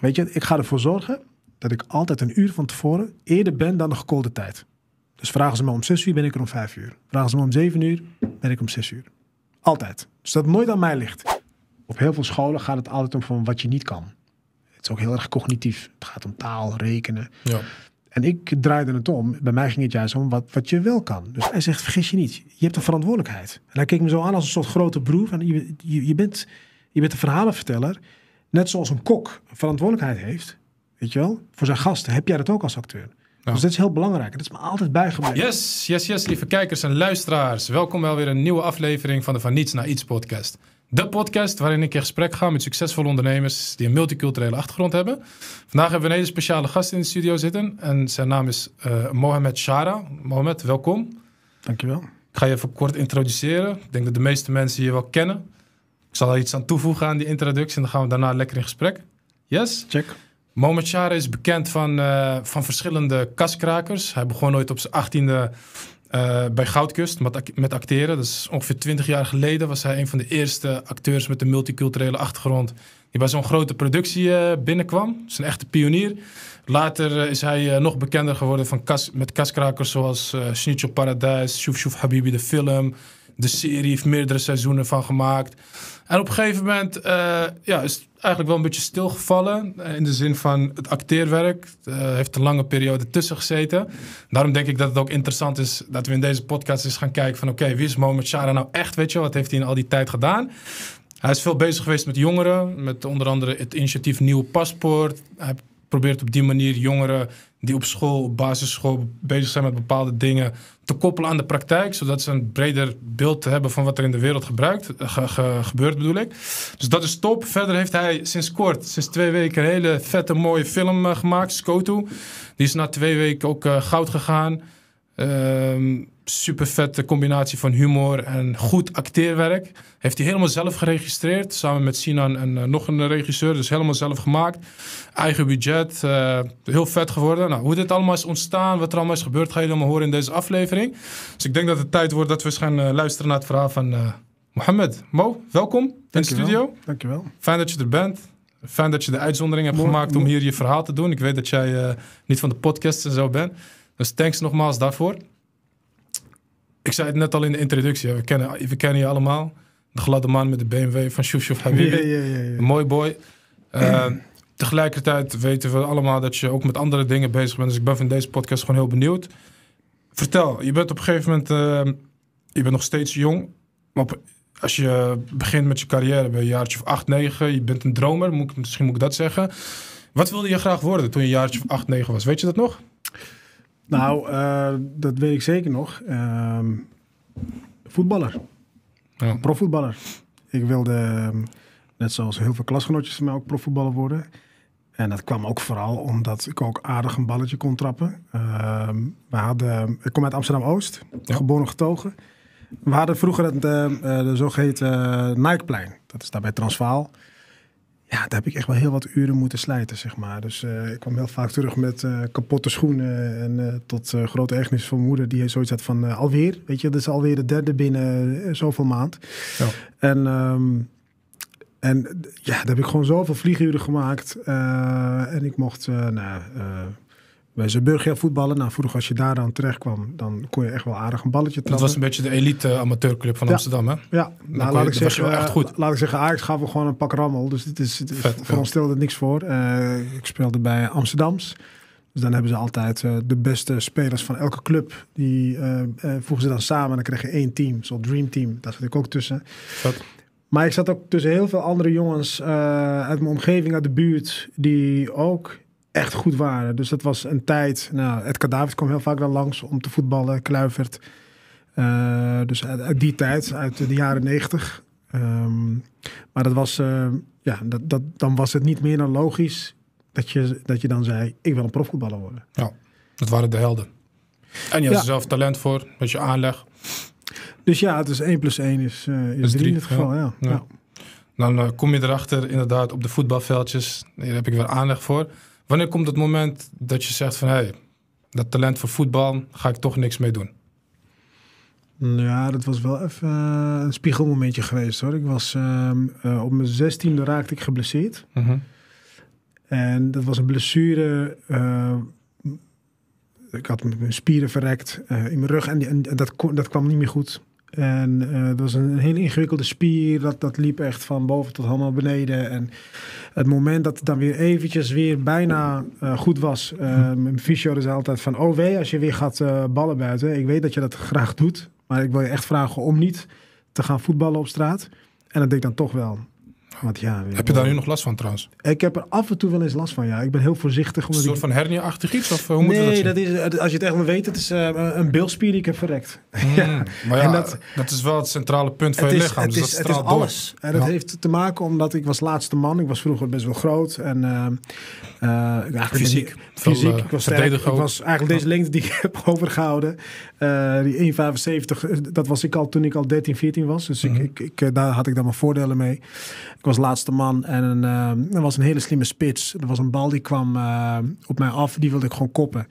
weet je, ik ga ervoor zorgen dat ik altijd een uur van tevoren eerder ben dan de gekolde tijd. Dus vragen ze me om 6 uur, ben ik er om 5 uur. Vragen ze me om 7 uur, ben ik om 6 uur. Altijd. Dus dat nooit aan mij ligt. Op heel veel scholen gaat het altijd om van wat je niet kan. Het is ook heel erg cognitief. Het gaat om taal, rekenen. Ja. En ik draaide het om. Bij mij ging het juist om wat, wat je wel kan. Dus hij zegt, vergis je niet. Je hebt een verantwoordelijkheid. En hij keek me zo aan als een soort grote broer. Van, je, je, bent, je bent een verhalenverteller. Net zoals een kok verantwoordelijkheid heeft, weet je wel, voor zijn gasten, heb jij dat ook als acteur. Dus dat is heel belangrijk. Dat is me altijd bijgebleven. Yes, yes, yes, lieve kijkers en luisteraars. Welkom wel weer een nieuwe aflevering van de Van Niets naar Iets podcast. De podcast waarin ik in gesprek ga met succesvolle ondernemers die een multiculturele achtergrond hebben. Vandaag hebben we een hele speciale gast in de studio zitten. En zijn naam is eh, Mohamed Shara. Mohamed, welkom. Dankjewel. Ik ga je even kort introduceren. Ik denk dat de meeste mensen je wel kennen. Ik zal er iets aan toevoegen aan die introductie en dan gaan we daarna lekker in gesprek. Yes? Check. Mohamed is bekend van, eh, van verschillende kaskrakers. Hij begon ooit op zijn achttiende uh, bij Goudkust met, met acteren. Dus ongeveer twintig jaar geleden was hij een van de eerste acteurs met een multiculturele achtergrond... die bij zo'n grote productie eh, binnenkwam. binnenkwam. is een echte pionier. Later is hij nog bekender geworden van kas, met kaskrakers zoals uh, Snitch Paradijs, Shuf Habibi de film... De serie heeft meerdere seizoenen van gemaakt. En op een gegeven moment eh, ja, is het eigenlijk wel een beetje stilgevallen. Eh, in de zin van het acteerwerk. Eh, heeft een lange periode tussen gezeten. Daarom denk ik dat het ook interessant is dat we in deze podcast eens gaan kijken van... oké, wie is moment Shara nou echt, weet je? Wat heeft hij in al die tijd gedaan? Hij is veel bezig geweest met jongeren. Met onder andere het initiatief Nieuw Paspoort. Hij probeert op die manier jongeren die op school, op basisschool bezig zijn met bepaalde dingen, te koppelen aan de praktijk, zodat ze een breder beeld hebben van wat er in de wereld gebruikt, eh, gebeurt, bedoel ik. Dus dat is top. Verder heeft hij sinds kort, sinds twee weken, een hele vette mooie film eh, gemaakt, Skotu. Die is na twee weken ook eh, goud gegaan. Ehm super vette combinatie van humor en goed acteerwerk. Heeft hij helemaal zelf geregistreerd, samen met Sinan en eh, nog een regisseur. Dus helemaal zelf gemaakt. Eigen budget, eh, heel vet geworden. Nou, hoe dit allemaal is ontstaan, wat er allemaal is gebeurd, ga je allemaal horen in deze aflevering. Dus ik denk dat het tijd wordt dat we eens gaan eh, luisteren naar het verhaal van Mohammed. Mo, welkom in de studio. Dankjewel. Fijn dat je er bent. Fijn dat je de uitzondering hebt gemaakt om hier je verhaal te doen. Ik weet dat jij niet van de podcast en zo bent. Dus thanks nogmaals daarvoor. Ik zei het net al in de introductie, we kennen, we kennen je allemaal. De gladde man met de BMW van Shuf Shuf een mooi boy. Ehm, tegelijkertijd weten we allemaal dat je ook met andere dingen bezig bent. Dus ik ben van deze podcast gewoon heel benieuwd. Vertel, je bent op een gegeven moment... Ehm, je bent nog steeds jong. Maar als je begint met je carrière, ben je een jaartje of 8, 9. Je bent een dromer, moet, misschien moet ik dat zeggen. Wat wilde je graag worden toen je jaartje of 8, 9 was? Weet je dat nog? Nou, eh, dat weet ik zeker nog. Ehm, voetballer. Ja. Profvoetballer. Ik wilde, ehm, net zoals heel veel klasgenootjes van mij, ook profvoetballer worden. En dat kwam ook vooral omdat ik ook aardig een balletje kon trappen. Ehm, we hadden, ik kom uit Amsterdam-Oost, geboren getogen. We hadden vroeger het de, eh, eh, de zogeheten Nikeplein. Dat is daar bij Transvaal ja, daar heb ik echt wel heel wat uren moeten slijten, zeg maar. Dus eh, ik kwam heel vaak terug met eh, kapotte schoenen. En eh, tot grote ergernis van moeder, die zoiets had van alweer. Weet je, dat is alweer de derde binnen zoveel maand. Ja. En, ehm, en ja, daar heb ik gewoon zoveel vlieguren gemaakt. en ik mocht, nou wij zijn heel voetballen. Nou, vroeger als je daar dan terecht kwam, dan kon je echt wel aardig een balletje trappen. Dat was een beetje de elite amateurclub van Amsterdam, hè? Ja, nou, laat, ik zeggen, echt goed. Eh, laat ik zeggen, Ajax gaf we gewoon een pak rammel. Dus dit is, voor ons stelde het niks voor. Eh, ik speelde bij Amsterdams. Dus dan hebben ze altijd eh, de beste spelers van elke club. Die voegen ze dan samen en dan kreeg je één team. Zo'n Dream Team, daar zat ik ook tussen. Maar ik zat ook tussen heel veel andere jongens uit mijn omgeving, uit de buurt, die ook echt goed waren. Dus dat was een tijd. Nou, het kwam heel vaak wel langs om te voetballen, Kluivert. Eh, dus uit, die tijd, uit de jaren negentig. Ehm, maar dat was, eh, ja, dat, dat, dan was het niet meer dan logisch dat je, dat je dan zei: Ik wil een profvoetballer worden. Ja, dat waren de helden. En je had er zelf talent voor, met je aanleg. Dus ja, het is 1 plus 1 is, uh, eh, 3, geval. Ja. Dan kom je erachter, inderdaad, op de voetbalveldjes. daar heb ik weer aanleg voor. Wanneer komt het moment dat je zegt van hé, hey, dat talent voor voetbal ga ik toch niks mee doen? Ja, dat was wel even eh, een spiegelmomentje geweest hoor. Ik was ehm, eh, op mijn zestiende raakte ik geblesseerd. Mhm. En dat was een blessure. Eh, ik had mijn spieren verrekt in mijn rug en, en dat, dat kwam niet meer goed. En eh, dat was een, heel ingewikkelde spier. Dat, dat liep echt van boven tot helemaal beneden. En het moment dat het dan weer eventjes weer bijna eh, goed was. Eh, mijn fysio is dus altijd van, oh wee, als je weer gaat ballen buiten. Ik weet dat je dat graag doet. Maar ik wil je echt vragen om niet te gaan voetballen op straat. En dat deed ik dan toch wel. Heb je daar nu nog last van trouwens? Ik heb er af en toe wel eens last van, ja. Ik ben heel voorzichtig. een soort van hernia iets? Of eh, hoe nee, moet dat, zien? dat is, als je het echt wil weten, het is eh, een bilspier die ik heb verrekt. Hmm, ja. Maar ja, dat, dat is wel het centrale punt van je lichaam. Het, dus is, dat het is alles. En dat heeft te maken omdat ik was laatste man. Ik was vroeger best wel groot. En uh, fysiek fysiek. Eh, ik, was sterk. ik was eigenlijk deze lengte die ik heb overgehouden. Eh, die 1,75, eh, dat was ik al toen ik al 13, 14 was. Dus ik, mhm. ik, daar had ik dan mijn voordelen mee. Ik was laatste man en uh, er was een hele slimme spits. Er was een bal die kwam op mij af, die wilde ik gewoon koppen.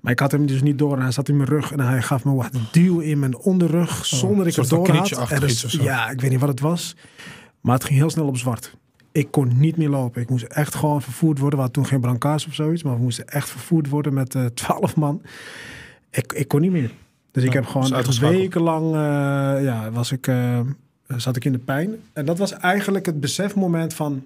Maar ik had hem dus niet door en hij zat in mijn rug en hij gaf me wat duw in mijn onderrug oh, zonder oh, ik het door had. dus, ja, ik weet niet wat het was. Maar het ging heel snel op zwart ik kon niet meer lopen. Ik moest echt gewoon vervoerd worden. We toen geen brancards of zoiets, maar we moesten echt vervoerd worden met eh, twaalf man. Ik, ik kon niet meer. Dus ik heb gewoon weken wekenlang eh, ja, was ik, eh, zat ik in de pijn. En dat was eigenlijk het besefmoment van...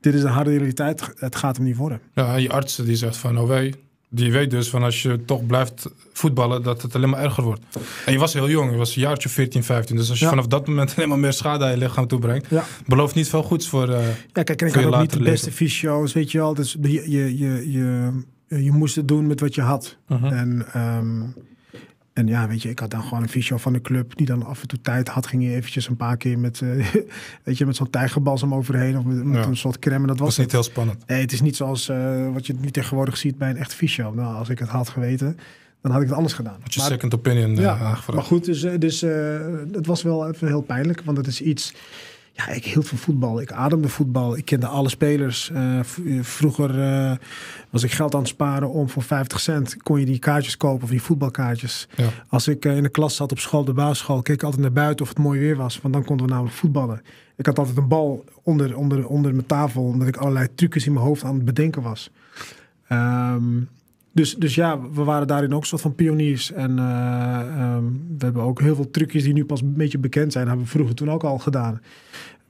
Dit is een harde realiteit, het gaat hem niet worden. Ja, je artsen die zegt van, oh wij, die weet dus van als je toch blijft voetballen, dat het alleen maar erger wordt. En je was heel jong, je was een jaartje 14, 15. Dus als je vanaf dat moment alleen maar meer schade aan je lichaam toebrengt, belooft niet veel goeds voor. Uh, ja, kijk, en ik had ook niet de beste fysio's, weet je al. Dus je, je, je, je, je moest het doen met wat je had. Mhm. En. Ehm, en ja, weet je, ik had dan gewoon een fysio van de club die dan af en toe tijd had. Ging je eventjes een paar keer met, uh, weet je, met zo'n tijgerbalsem overheen of met, een soort crème. Dat was, was niet heel spannend. Nee, het is niet zoals eh, wat je nu tegenwoordig ziet bij een echt fysio. Nou, als ik het had geweten, dan had ik het anders gedaan. Had je maar, second opinion eh, aangevraagd. Maar goed, dus, dus het was wel even heel pijnlijk, want het is iets ja, ik hield van voetbal. Ik ademde voetbal. Ik kende alle spelers. Eh, eh, vroeger eh, was ik geld aan het sparen om voor 50 cent kon je die kaartjes kopen of die voetbalkaartjes. Ja. Als ik in de klas zat op school, de basisschool, keek ik altijd naar buiten of het mooi weer was. Want dan konden we namelijk voetballen. Ik had altijd een bal onder, onder, onder mijn tafel, omdat ik allerlei trucjes in mijn hoofd aan het bedenken was. Ehm, dus, dus ja, we waren daarin ook een soort van pioniers. En eh, ehm, we hebben ook heel veel trucjes die nu pas een beetje bekend zijn, hebben we vroeger toen ook al gedaan.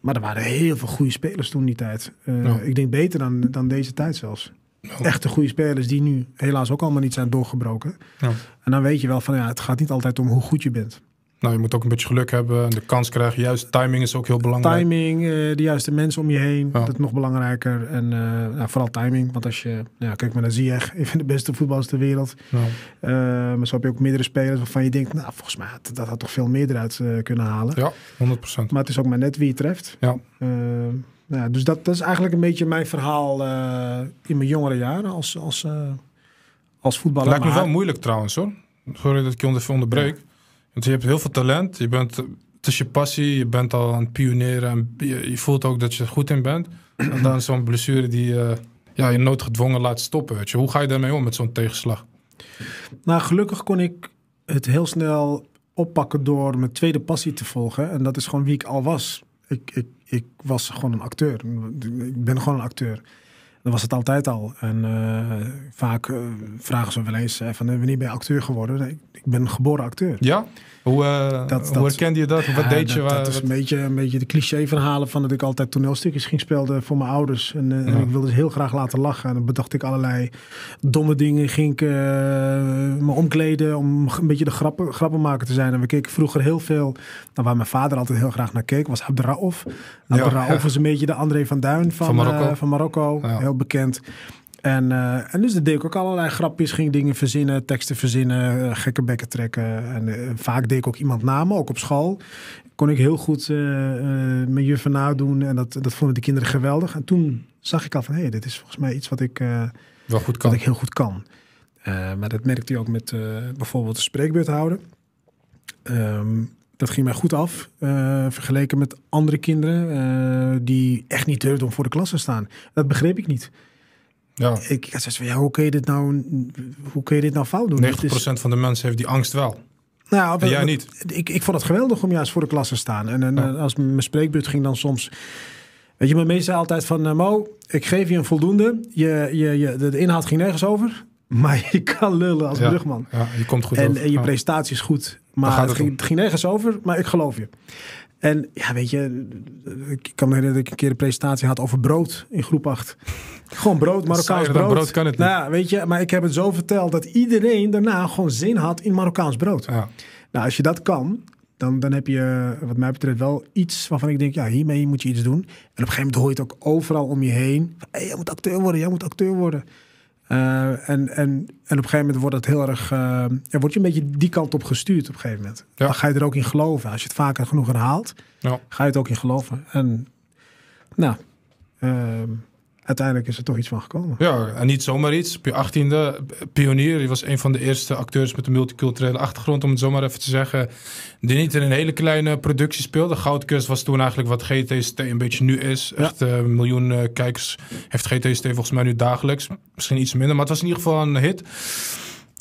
Maar er waren heel veel goede spelers toen die tijd. Eh, ik denk beter dan, dan deze tijd zelfs. Echte goede spelers die nu helaas ook allemaal niet zijn doorgebroken. En dan weet je wel van ja, het gaat niet altijd om hoe goed je bent. Nou, je moet ook een beetje geluk hebben en de kans krijgen. Juist timing is ook heel belangrijk. Timing, eh, de juiste mensen om je heen, dat is nog belangrijker. En eh, nou, vooral timing, want als je, nou, kijk maar naar Ziyech, een van de beste voetballers ter wereld. Eh, maar zo heb je ook meerdere spelers waarvan je denkt, nou, volgens mij had, dat had toch veel meer eruit kunnen halen. Ja, 100%. Maar het is ook maar net wie je treft. Ja. nou, dus dat, dat, is eigenlijk een beetje mijn verhaal in mijn jongere jaren als, als, als voetballer. Lijkt me wel moeilijk trouwens hoor. Sorry dat ik je even onderbreek. Want je hebt heel veel talent. Je bent, het is je passie. Je bent al aan het En je, voelt ook dat je er goed in bent. En dan zo'n blessure die uh, ja, je noodgedwongen laat stoppen. Hoe ga je daarmee om met zo'n tegenslag? Nou, gelukkig kon ik het heel snel oppakken door mijn tweede passie te volgen. En dat is gewoon wie ik al was. Ik, ik, ik was gewoon een acteur. Ik ben gewoon een acteur. Dat was het altijd al. En eh, vaak eh, vragen ze wel eens eh, van wanneer ben je acteur geworden? Ik, ik ben geboren acteur. Ja? Hoe, uh, herkende je dat? wat deed je? Dat, eh, waar, dat is een beetje, een beetje de cliché-verhalen van dat ik altijd toneelstukjes ging spelen voor mijn ouders. En, en eh, ik wilde heel graag laten lachen. En dan bedacht ik allerlei domme dingen. Ging ik me omkleden om een beetje de grappen, grappenmaker te zijn. En we keken vroeger heel veel, nou, waar mijn vader altijd heel graag naar keek, was Abdraouf. Abd ja, was een beetje de André van Duin van, van Marokko heel bekend. En, eh, en dus deed ik ook allerlei grapjes. Ging dingen verzinnen, teksten verzinnen, eh, gekke bekken trekken. En eh, vaak deed ik ook iemand namen, ook op school. Kon ik heel goed mijn juffen nadoen. En dat, dat vonden de kinderen geweldig. En toen zag ik al van, hé, hey, dit is volgens mij iets wat ik, Wel goed kan. Wat ik heel goed kan. maar dat merkte je ook met bijvoorbeeld de spreekbeurt houden. Ehm, dat ging mij goed af, vergeleken met andere kinderen die echt niet durfden om voor de klas te staan. Dat begreep ik niet. Ja. Ik had zoiets van, ja, hoe kun, je dit nou, hoe kun je dit nou fout doen? 90% is... van de mensen heeft die angst wel. Nou, jij niet. Ik, ik vond het geweldig om juist voor de klas te staan. En, en eh, als mijn spreekbeurt ging dan soms... Weet je, mijn meester altijd van... Uh, Mo, ik geef je een voldoende. Je, je, je, de, inhoud ging nergens over. Maar je kan lullen als ja, brugman. Ja, je komt goed en, en, je presentatie is goed. Maar het ging, het ging, nergens over. Maar ik geloof je. En ja, weet je, ik kan me herinneren dat ik een keer een presentatie had over brood in groep 8. Gewoon brood, Marokkaans brood. brood Nou, weet je, maar ik heb het zo verteld dat iedereen daarna gewoon zin had in Marokkaans brood. Ja. Nou, als je dat kan, dan, dan heb je wat mij betreft wel iets waarvan ik denk, ja, hiermee moet je iets doen. En op een gegeven moment hoor je het ook overal om je heen. Hé, hey, jij moet acteur worden, jij moet acteur worden. Eh, en, en, en op een gegeven moment wordt dat heel erg. Uh, word je een beetje die kant op gestuurd op een gegeven moment. Dan ga je er ook in geloven. Als je het vaker genoeg herhaalt, ja. ga je het ook in geloven. En nou, ehm, uiteindelijk is er toch iets van gekomen. Ja, en niet zomaar iets. Op je pionier. hij was een van de eerste acteurs met een multiculturele achtergrond, om het zomaar even te zeggen. Die niet in een hele kleine productie speelde. Goudkust was toen eigenlijk wat GTST een beetje nu is. Echt eh, een miljoen eh, kijkers heeft GTST volgens mij nu dagelijks. Misschien iets minder, maar het was in ieder geval een hit.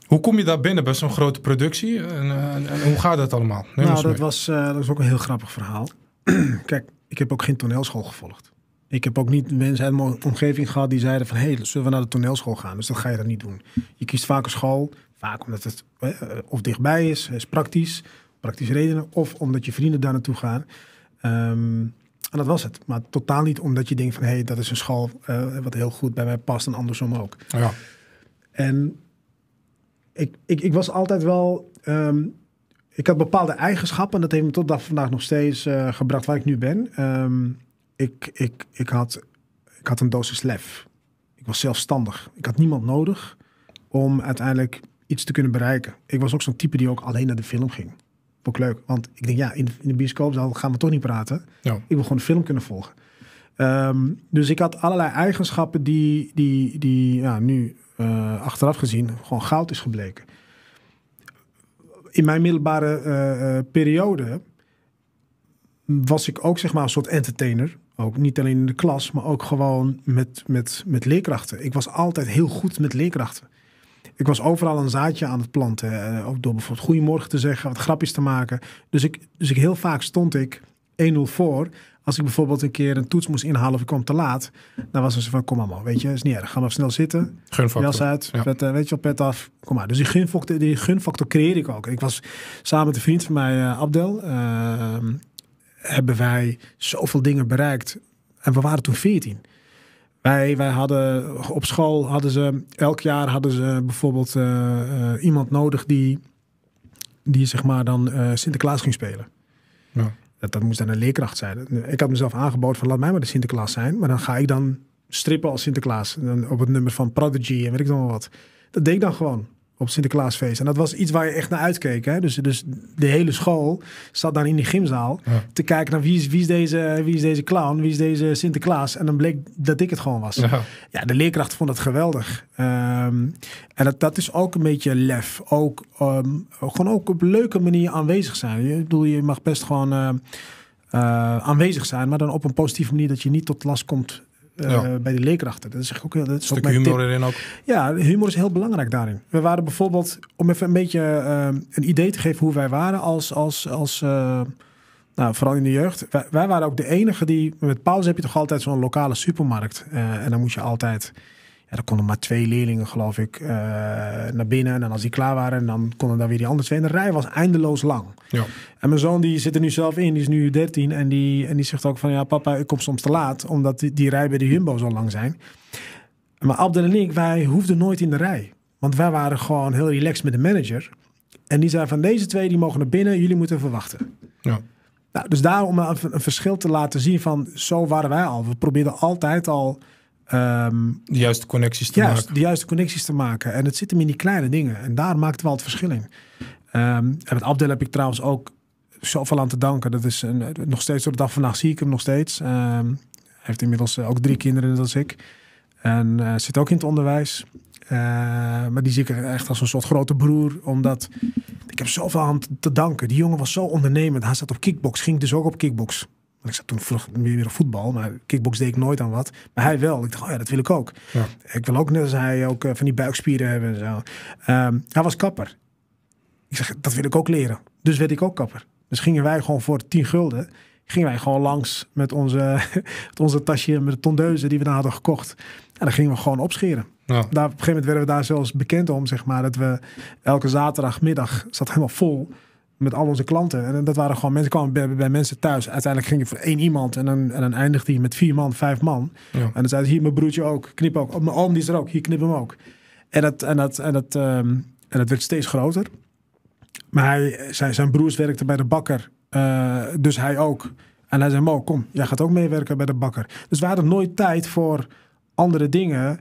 Hoe kom je daar binnen bij zo'n grote productie? En, eh, en, hoe gaat dat allemaal? nou, dat was, dat was ook een heel grappig verhaal. Kijk, ik heb ook geen toneelschool gevolgd. Ik heb ook niet mensen uit mijn omgeving gehad die zeiden van... hé, hey, zullen we naar de toneelschool gaan? Dus dat ga je dan niet doen. Je kiest vaak een school, vaak omdat het eh, of dichtbij is, is praktisch... praktische redenen, of omdat je vrienden daar naartoe gaan... Ehm, en dat was het. Maar totaal niet omdat je denkt van... hé, hey, dat is een school eh, wat heel goed bij mij past en andersom ook. Ja. En ik, ik, ik was altijd wel... Ehm, ik had bepaalde eigenschappen en dat heeft me tot vandaag nog steeds eh, gebracht waar ik nu ben. Ehm, ik, ik, ik, had, ik had een dosis lef. Ik was zelfstandig. Ik had niemand nodig om uiteindelijk iets te kunnen bereiken. Ik was ook zo'n type die ook alleen naar de film ging. Vond ik leuk. Want ik denk, ja, in de, bioscoop de gaan we toch niet praten. Ik wil gewoon de film kunnen volgen. Ehm, dus ik had allerlei eigenschappen die, die, die ja, nu eh, achteraf gezien gewoon goud is gebleken. In mijn middelbare eh, eh, periode was ik ook zeg maar een soort entertainer. Ook niet alleen in de klas, maar ook gewoon met, met, met leerkrachten. Ik was altijd heel goed met leerkrachten. Ik was overal een zaadje aan het planten. Eh, ook door bijvoorbeeld goedemorgen te zeggen, wat grapjes te maken. Dus, ik, dus ik heel vaak stond ik 1-0 voor. Als ik bijvoorbeeld een keer een toets moest inhalen of ik kwam te laat, dan was ze van kom man, weet je, is niet erg. Ga maar snel zitten. Gunfactor. Jas uit, ja. Eh, weet je op pet af. Kom maar. Dus die gunfactor, die gunfactor creëerde ik ook. Ik was samen met een vriend van mij, eh, Abdel, ehm, hebben wij zoveel dingen bereikt. En we waren toen 14. Wij, wij hadden op school hadden ze elk jaar hadden ze bijvoorbeeld eh, eh, iemand nodig die, die zeg maar dan eh, Sinterklaas ging spelen. Ja. Dat, dat moest dan een leerkracht zijn. Ik had mezelf aangeboden van laat mij maar de Sinterklaas zijn, maar dan ga ik dan strippen als Sinterklaas. Dan op het nummer van Prodigy en weet ik nog wat. Dat deed ik dan gewoon op Sinterklaasfeest. En dat was iets waar je echt naar uitkeek. Hè? Dus, dus de hele school zat dan in die gymzaal te kijken naar wie is, wie, is deze, wie is deze clown, wie is deze Sinterklaas. En dan bleek dat ik het gewoon was. Ja, de leerkracht vond het geweldig. Ehm, en dat, dat is ook een beetje lef. Ook, ehm, gewoon ook op een leuke manier aanwezig zijn. Je, bedoel, je mag best gewoon eh, eh, aanwezig zijn, maar dan op een positieve manier dat je niet tot last komt eh, bij de leerkrachten. Dat is ook heel. Dat is Stuk ook humor erin ook. Ja, humor is heel belangrijk daarin. We waren bijvoorbeeld, om even een beetje eh, een idee te geven hoe wij waren als. als, als eh, nou, vooral in de jeugd. Wij, wij, waren ook de enige die. Met pauze heb je toch altijd zo'n lokale supermarkt. en dan moet je altijd ja er konden maar twee leerlingen, geloof ik, eh, naar binnen. En als die klaar waren, dan konden daar weer die andere twee. En de rij was eindeloos lang. Ja. En mijn zoon die zit er nu zelf in, die is nu 13. En die, en die zegt ook van, ja papa, ik kom soms te laat. Omdat die, die rij bij de Jumbo zo lang zijn. Maar Abdel en ik, wij hoefden nooit in de rij. Want wij waren gewoon heel relaxed met de manager. En die zei van, deze twee die mogen naar binnen, jullie moeten verwachten. Ja. Nou, dus daarom een verschil te laten zien van, zo waren wij al. We probeerden altijd al Ehm, de juiste connecties te maken. De juiste connecties te maken. En het zit hem in die kleine dingen. En daar maakt wel het verschil in. Um, en met Abdel heb ik trouwens ook zoveel aan te danken. Dat is een, nog steeds door de dag vandaag zie ik hem nog steeds. Ehm, hij heeft inmiddels eh, ook drie kinderen, dat is ik. En eh, zit ook in het onderwijs. maar die zie ik echt als een soort grote broer. Omdat ik heb zoveel aan te danken. Die jongen was zo ondernemend. Hij zat op kickbox, ging dus ook op kickbox ik zat toen vroeg meer, meer op voetbal, maar kickbox deed ik nooit aan wat. Maar hij wel. Ik dacht, oh ja, dat wil ik ook. Ja. Ik wil ook net als hij ook eh, van die buikspieren hebben en zo. Ehm, hij was kapper. Ik zeg, dat wil ik ook leren. Dus werd ik ook kapper. Dus gingen wij gewoon voor 10 gulden gingen wij gewoon langs met onze, met onze tasje met de tondeuzen die we daar hadden gekocht. En dan gingen we gewoon opscheren. Ja. Daar, op een gegeven moment werden we daar zelfs bekend om, zeg maar, dat we elke zaterdagmiddag zat helemaal vol met al onze klanten. En dat waren gewoon mensen, kwamen bij, mensen thuis. Uiteindelijk ging ik voor één iemand en dan, en dan eindigde hij met vier man, vijf man. Ja. En dan zei hij, hier mijn broertje ook, knip ook. mijn oom die is er ook, hier knip hem ook. En dat, en dat, en dat, ehm, en dat werd steeds groter. Maar hij, zijn, zijn broers werkten bij de bakker, eh, dus hij ook. En hij zei, Mo, kom, jij gaat ook meewerken bij de bakker. Dus we hadden nooit tijd voor andere dingen...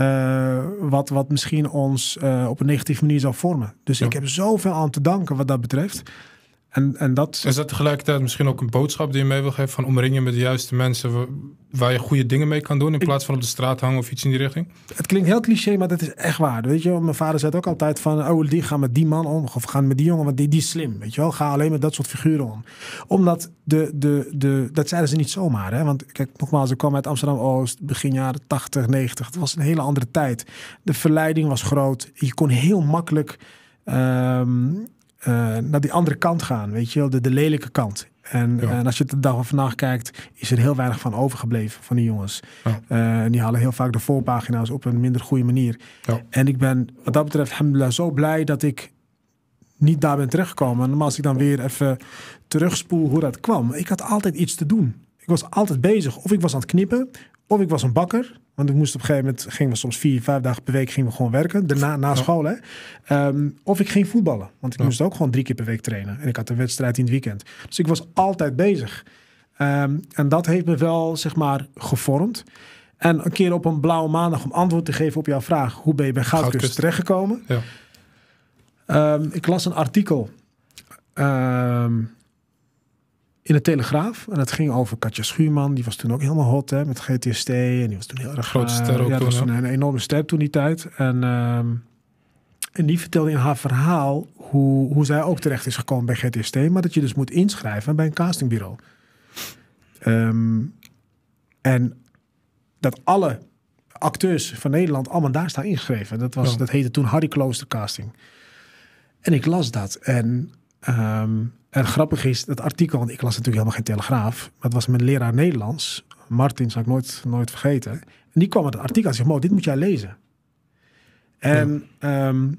Uh, wat, wat misschien ons eh, op een negatieve manier zou vormen. Dus ik heb zoveel aan te danken wat dat betreft. En, en dat... Is dat tegelijkertijd misschien ook een boodschap die je mee wil geven? Van omringen met de juiste mensen waar je goede dingen mee kan doen... in plaats van op de straat hangen of iets in die richting? Het klinkt heel cliché, maar dat is echt waar. Weet je, mijn vader zei ook altijd van... oh, die gaan met die man om of gaan met die jongen, want die, die is slim. Weet je wel, ga alleen met dat soort figuren om. Omdat, de, de, de, dat zeiden ze niet zomaar. Hè? Want kijk, nogmaals, ik kwam uit Amsterdam-Oost... begin jaren 80, 90. Het was een hele andere tijd. De verleiding was groot. Je kon heel makkelijk... Ehm, eh, naar die andere kant gaan, weet je wel, de, lelijke kant. En, eh, en, als je de dag van vandaag kijkt, is er heel weinig van overgebleven van die jongens. Eh, die halen heel vaak de voorpagina's op een minder goede manier. Ja. En ik ben wat dat betreft, alhamdulillah, zo blij dat ik niet daar ben terechtgekomen. Maar als ik dan weer even terugspoel hoe dat kwam. Ik had altijd iets te doen. Ik was altijd bezig. Of ik was aan het knippen, of ik was een bakker. Want ik moest op een gegeven moment, gingen we soms vier, vijf dagen per week gingen we gewoon werken. Daarna, na school hè. Ehm, of ik ging voetballen. Want ik moest ook gewoon drie keer per week trainen. En ik had een wedstrijd in het weekend. Dus ik was altijd bezig. Ehm, en dat heeft me wel, zeg maar, gevormd. En een keer op een blauwe maandag om antwoord te geven op jouw vraag: hoe ben je bij Goudkust, terechtgekomen? Ja. Ehm, ik las een artikel in de Telegraaf. En dat ging over Katja Schuurman. Die was toen ook helemaal hot hè, met GTST. En die was toen heel erg... Grote eh, ster ook ja, was een, enorme ster toen die tijd. En, ehm, en die vertelde in haar verhaal hoe, hoe zij ook terecht is gekomen bij GTST. Maar dat je dus moet inschrijven bij een castingbureau. Ehm, en dat alle acteurs van Nederland allemaal daar staan ingeschreven. Dat, was, dat heette toen Harry Klooster Casting. En ik las dat. En ehm, en grappig is, dat artikel, want ik las natuurlijk helemaal geen Telegraaf. Maar het was mijn leraar Nederlands, Martin, zou ik nooit, nooit vergeten. En die kwam met het artikel en zei, Mo, dit moet jij lezen. En ehm,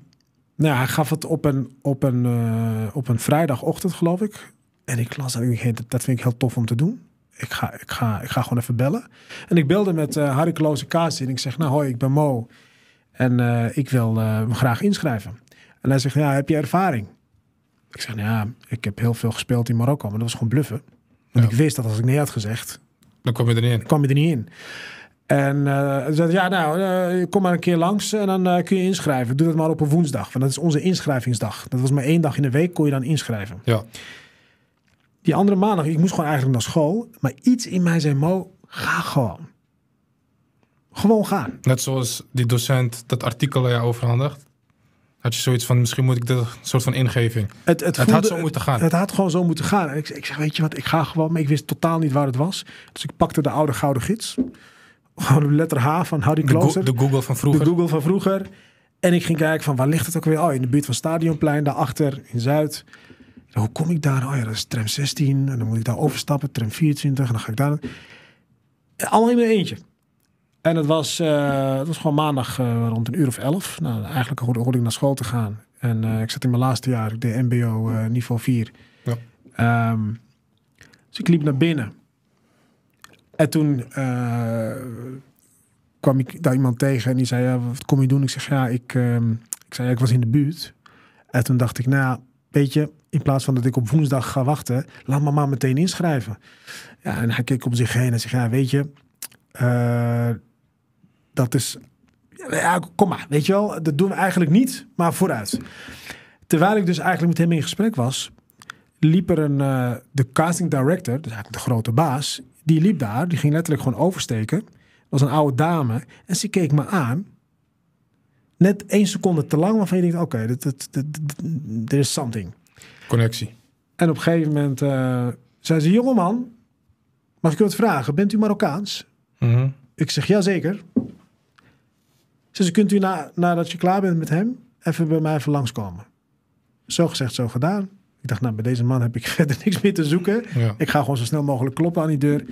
nou hij gaf het op een, op, een, eh, op een vrijdagochtend, geloof ik. En ik las dat dat vind ik heel tof om te doen. Ik ga, ik ga, ik ga gewoon even bellen. En ik belde met uh, Harry Kloze Kaas en ik zeg, nou hoi, ik ben Mo. En eh, ik wil me graag inschrijven. En hij zegt, ja, heb je ervaring? Ik zei nou ja, ik heb heel veel gespeeld in Marokko, maar dat was gewoon bluffen. Want ik wist dat als ik nee had gezegd... Dan kwam je er niet in. kwam je er niet in. En uh, eh, zei, ja, nou, eh, kom maar een keer langs en dan eh, kun je inschrijven. Doe dat maar op een woensdag, want dat is onze inschrijvingsdag. Dat was maar één dag in de week, kon je dan inschrijven. Ja. Die andere maandag, ik moest gewoon eigenlijk naar school. Maar iets in mij zei, Mo, ga gewoon. Gewoon gaan. Net zoals die docent dat artikel aan jou overhandigt. Had je zoiets van, misschien moet ik dat soort van ingeving. Het, het, het, had zo moeten gaan. Het, had gewoon zo moeten gaan. En ik, ik zeg, weet je wat, ik ga gewoon, maar ik wist totaal niet waar het was. Dus ik pakte de oude gouden gids. Gewoon letter H van Harry Klooster. de Google van vroeger. De Google van vroeger. En ik ging kijken van, waar ligt het ook weer? Oh, in de buurt van Stadionplein, daarachter in Zuid. hoe kom ik daar? Oh ja, dat is tram 16. En dan moet ik daar overstappen, tram 24. En dan ga ik daar... Allemaal in mijn eentje. En het was, eh, het was gewoon maandag eh, rond een uur of elf. Nou, eigenlijk goede oorlog naar school te gaan. En eh, ik zat in mijn laatste jaar, ik deed MBO niveau 4. Ja. Ehm, dus ik liep naar binnen. En toen kwam ik daar iemand tegen en die zei: ja, Wat kom je doen? Ik zeg: Ja, ik, ehm, ik, zei, ik was in de buurt. En toen dacht ik: Nou, weet je, in plaats van dat ik op woensdag ga wachten, laat mama meteen inschrijven. Ja, en hij keek om zich heen en zei: Ja, weet je dat is. Ja, kom maar, weet je wel, dat doen we eigenlijk niet, maar vooruit. Terwijl ik dus eigenlijk met hem in gesprek was, liep er een, eh, de casting director, dus eigenlijk de grote baas, die liep daar, die ging letterlijk gewoon oversteken. Dat was een oude dame en ze keek me aan. Net één seconde te lang, waarvan je denkt, oké, dat, er is something. Connectie. En op een gegeven moment eh, zei ze, jongeman, mag ik u wat vragen? Bent u Marokkaans? Mhm. Ik zeg, ja, zeker. Dus kunt u na, nadat je klaar bent met hem, even bij mij even langskomen. Zo gezegd, zo gedaan. Ik dacht, nou, bij deze man heb ik verder niks meer te zoeken. Ik ga gewoon zo snel mogelijk kloppen aan die deur.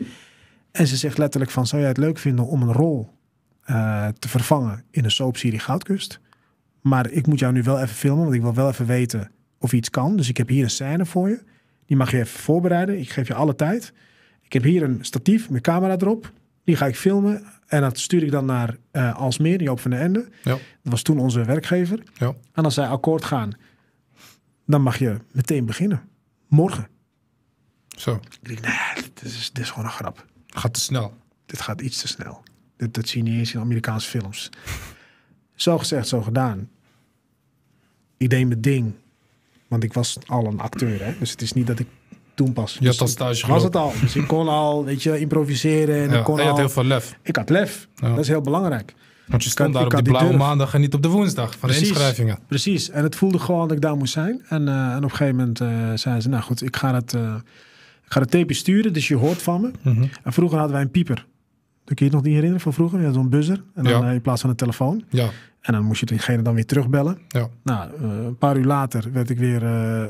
En ze zegt letterlijk van, zou jij het leuk vinden om een rol eh, te vervangen in een soapserie Goudkust? Maar ik moet jou nu wel even filmen, want ik wil wel even weten of iets kan. Dus ik heb hier een scène voor je. Die mag je even voorbereiden. Ik geef je alle tijd. Ik heb hier een statief met camera erop. Die ga ik filmen. En dat stuur ik dan naar uh, Alsmeer, Joop van der Ende. Ja. Dat was toen onze werkgever. Ja. En als zij akkoord gaan, dan mag je meteen beginnen. Morgen. Zo. Ik nee, dit is, dit is gewoon een grap. Gaat te snel. Dit gaat iets te snel. Dit, dat zie je niet eens in Amerikaanse films. zo gezegd, zo gedaan. Ik deed mijn ding. Want ik was al een acteur, hè? Dus het is niet dat ik toen pas. Je had dus al stage Was het al. Dus ik kon al, weet je, improviseren. En ik kon en je had heel veel lef. Ik had lef. Dat is heel belangrijk. Want je stond ik daar op die blauwe maandag en niet op de woensdag van de inschrijvingen. Precies. En het voelde gewoon dat ik daar moest zijn. En, eh, en op een gegeven moment uh, zeiden ze, nou goed, ik ga het, uh, eh, ik ga het tape sturen, dus je hoort van me. Mhm. En vroeger hadden wij een pieper. Dat kun je het nog niet herinneren van vroeger. Je had zo'n buzzer en dan, in plaats van een telefoon. Ja. En dan moest je diegene dan weer terugbellen. Ja. Nou, een paar uur later werd ik weer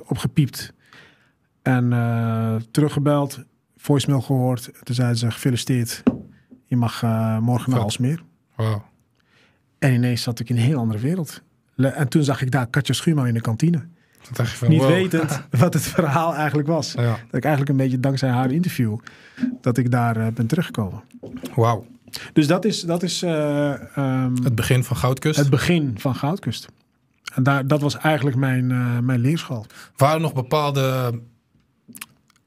opgepiept en eh, teruggebeld, voicemail gehoord. Toen zeiden ze, gefeliciteerd, je mag eh, morgen naar Alsmeer. Wow. En ineens zat ik in een heel andere wereld. en toen zag ik daar Katja Schuurman in de kantine. Van, niet wetend wat het verhaal eigenlijk was. Dat ik eigenlijk een beetje dankzij haar interview, dat ik daar eh, ben teruggekomen. Wauw. Dus dat is... Dat is ehm, het begin van Goudkust? Het begin van Goudkust. En daar, dat was eigenlijk mijn, uh, mijn leerschool. Waren nog bepaalde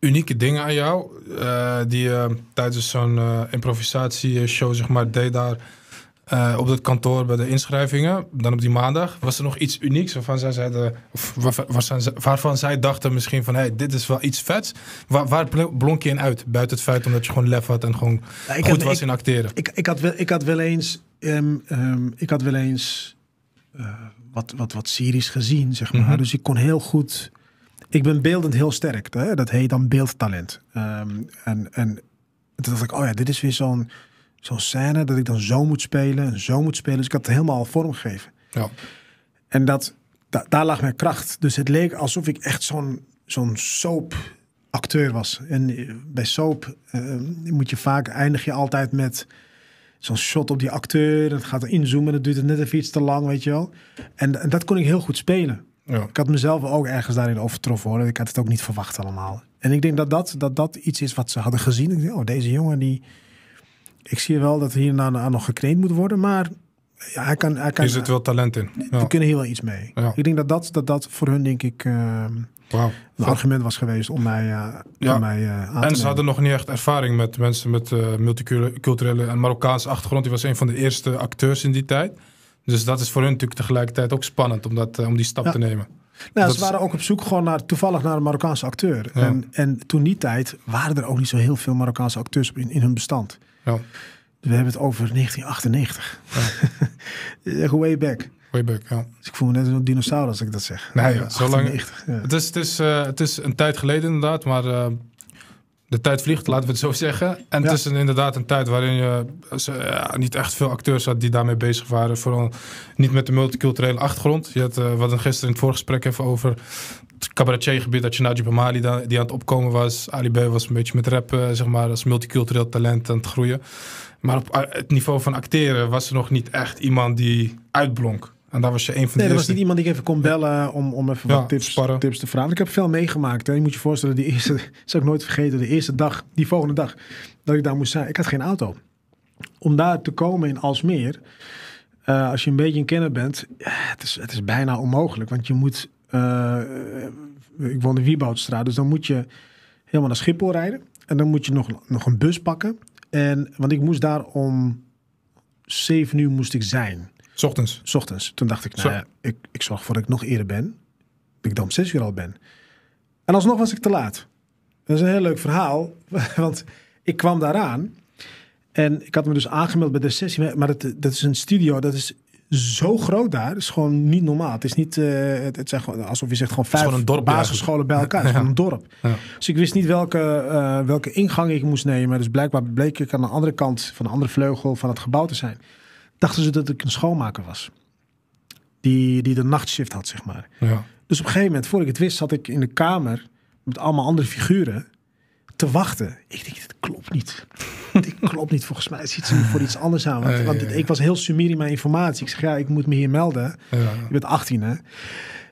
unieke dingen aan jou. Eh, die je tijdens zo'n improvisatie eh, improvisatieshow zeg maar, deed daar eh, op dat kantoor bij de inschrijvingen. Dan op die maandag. Was er nog iets unieks waarvan zij, zeiden, of waarvan, waarvan zij dachten misschien van... Hey, dit is wel iets vets. Waar, waar, blonk je in uit? Buiten het feit omdat je gewoon lef had en gewoon goed was in acteren. Ik, ik, had wel, ik had wel eens... Ehm, ehm, ik had wel eens... wat, wat, wat series gezien, zeg maar. Mhm. Dus ik kon heel goed ik ben beeldend heel sterk. Hè? Dat heet dan beeldtalent. Ehm, en, en toen dacht ik, oh ja, dit is weer zo'n scène dat ik dan zo moet spelen zo moet spelen. Dus ik had het helemaal al vormgegeven. Ja. En dat, daar lag mijn kracht. Dus het leek alsof ik echt zo'n zo'n soap acteur was. En eh, bij soap eh, moet je vaak, eindig je altijd met zo'n shot op die acteur. Dat gaat inzoomen, dat duurt het net even iets te lang, weet je wel. en dat kon ik heel goed spelen. Ja. Ik had mezelf ook ergens daarin overtroffen hoor. Ik had het ook niet verwacht allemaal. En ik denk dat dat, dat, dat iets is wat ze hadden gezien. Ik denk, oh, deze jongen die. Ik zie wel dat hierna nog gekneed moet worden, maar ja, hij kan. Hij kan is het wel talent in? we kunnen heel wel iets mee. Ik denk dat dat, dat dat voor hun, denk ik. Uh, Een argument was geweest om mij, eh, ja. om mij eh, aan te En ze hadden nog niet echt ervaring met mensen met eh, multiculturele en Marokkaanse achtergrond. Die was een van de eerste acteurs in die tijd. Dus dat is voor hun natuurlijk tegelijkertijd ook spannend om, dat, eh, om die stap te nemen. Nou, ze waren ook op zoek gewoon naar, toevallig naar een Marokkaanse acteur. En, en toen die tijd waren er ook niet zo heel veel Marokkaanse acteurs in, in hun bestand. Ja. We hebben het over 1998. Ja. Way back. Way back, ja. Dus ik voel me net een dinosaurus als ik dat zeg. Nee, zo lang. Het is, het, is, eh, het is een tijd geleden inderdaad, maar eh, de tijd vliegt, laten we het zo zeggen. En het is inderdaad een tijd waarin je eh, niet echt veel acteurs had die daarmee bezig waren. Vooral niet met de multiculturele achtergrond. Je had, eh, wat een gisteren in het voorgesprek even over het cabaretiergebied. Dat je Najib Amali die aan het opkomen was. Ali B was een beetje met rap, eh, zeg maar, als multicultureel talent aan het groeien. Maar op het niveau van acteren was er nog niet echt iemand die uitblonk. En daar was je een van de Nee, dat was niet iemand die even kon bellen om, om even wat tips, tips te vragen. Ik heb veel meegemaakt. Hè. Je moet je voorstellen, die eerste, dat zal ik nooit vergeten, de eerste dag, die volgende dag, dat ik daar moest zijn. Ik had geen auto. Om daar te komen in Alsmeer, eh, als je een beetje een kenner bent, eh, het, is, het is bijna onmogelijk. Want je moet, eh, ik woon in Wieboudstraat, dus dan moet je helemaal naar Schiphol rijden. En dan moet je nog, nog een bus pakken. En, want ik moest daar om zeven uur moest ik zijn. S ochtends? S ochtends. Toen dacht ik, nou ja, ik, ik zorg voor dat ik nog eerder ben. Dat ik dan om zes uur al ben. En alsnog was ik te laat. Dat is een heel leuk verhaal, want ik kwam daaraan. En ik had me dus aangemeld bij de sessie. Maar dat, dat is een studio, dat is zo groot daar. Dat is gewoon niet normaal. Het is niet, eh, het, het, gewoon, alsof je zegt, gewoon vijf basisscholen bij elkaar. Het is gewoon een dorp. Dus ik wist niet welke, eh, welke ingang ik moest nemen. Dus blijkbaar bleek ik aan de andere kant van de andere vleugel van het gebouw te zijn dachten ze dat ik een schoonmaker was. Die, die de nachtshift had, zeg maar. Ja. Dus op een gegeven moment, voor ik het wist, zat ik in de kamer met allemaal andere figuren te wachten. Ik denk, dit klopt niet. dit klopt niet. Volgens mij ziet ze voor iets anders aan. Want, ik was heel sumier in mijn informatie. Ik zeg, ja, ik moet me hier melden. Ik ben 18, hè.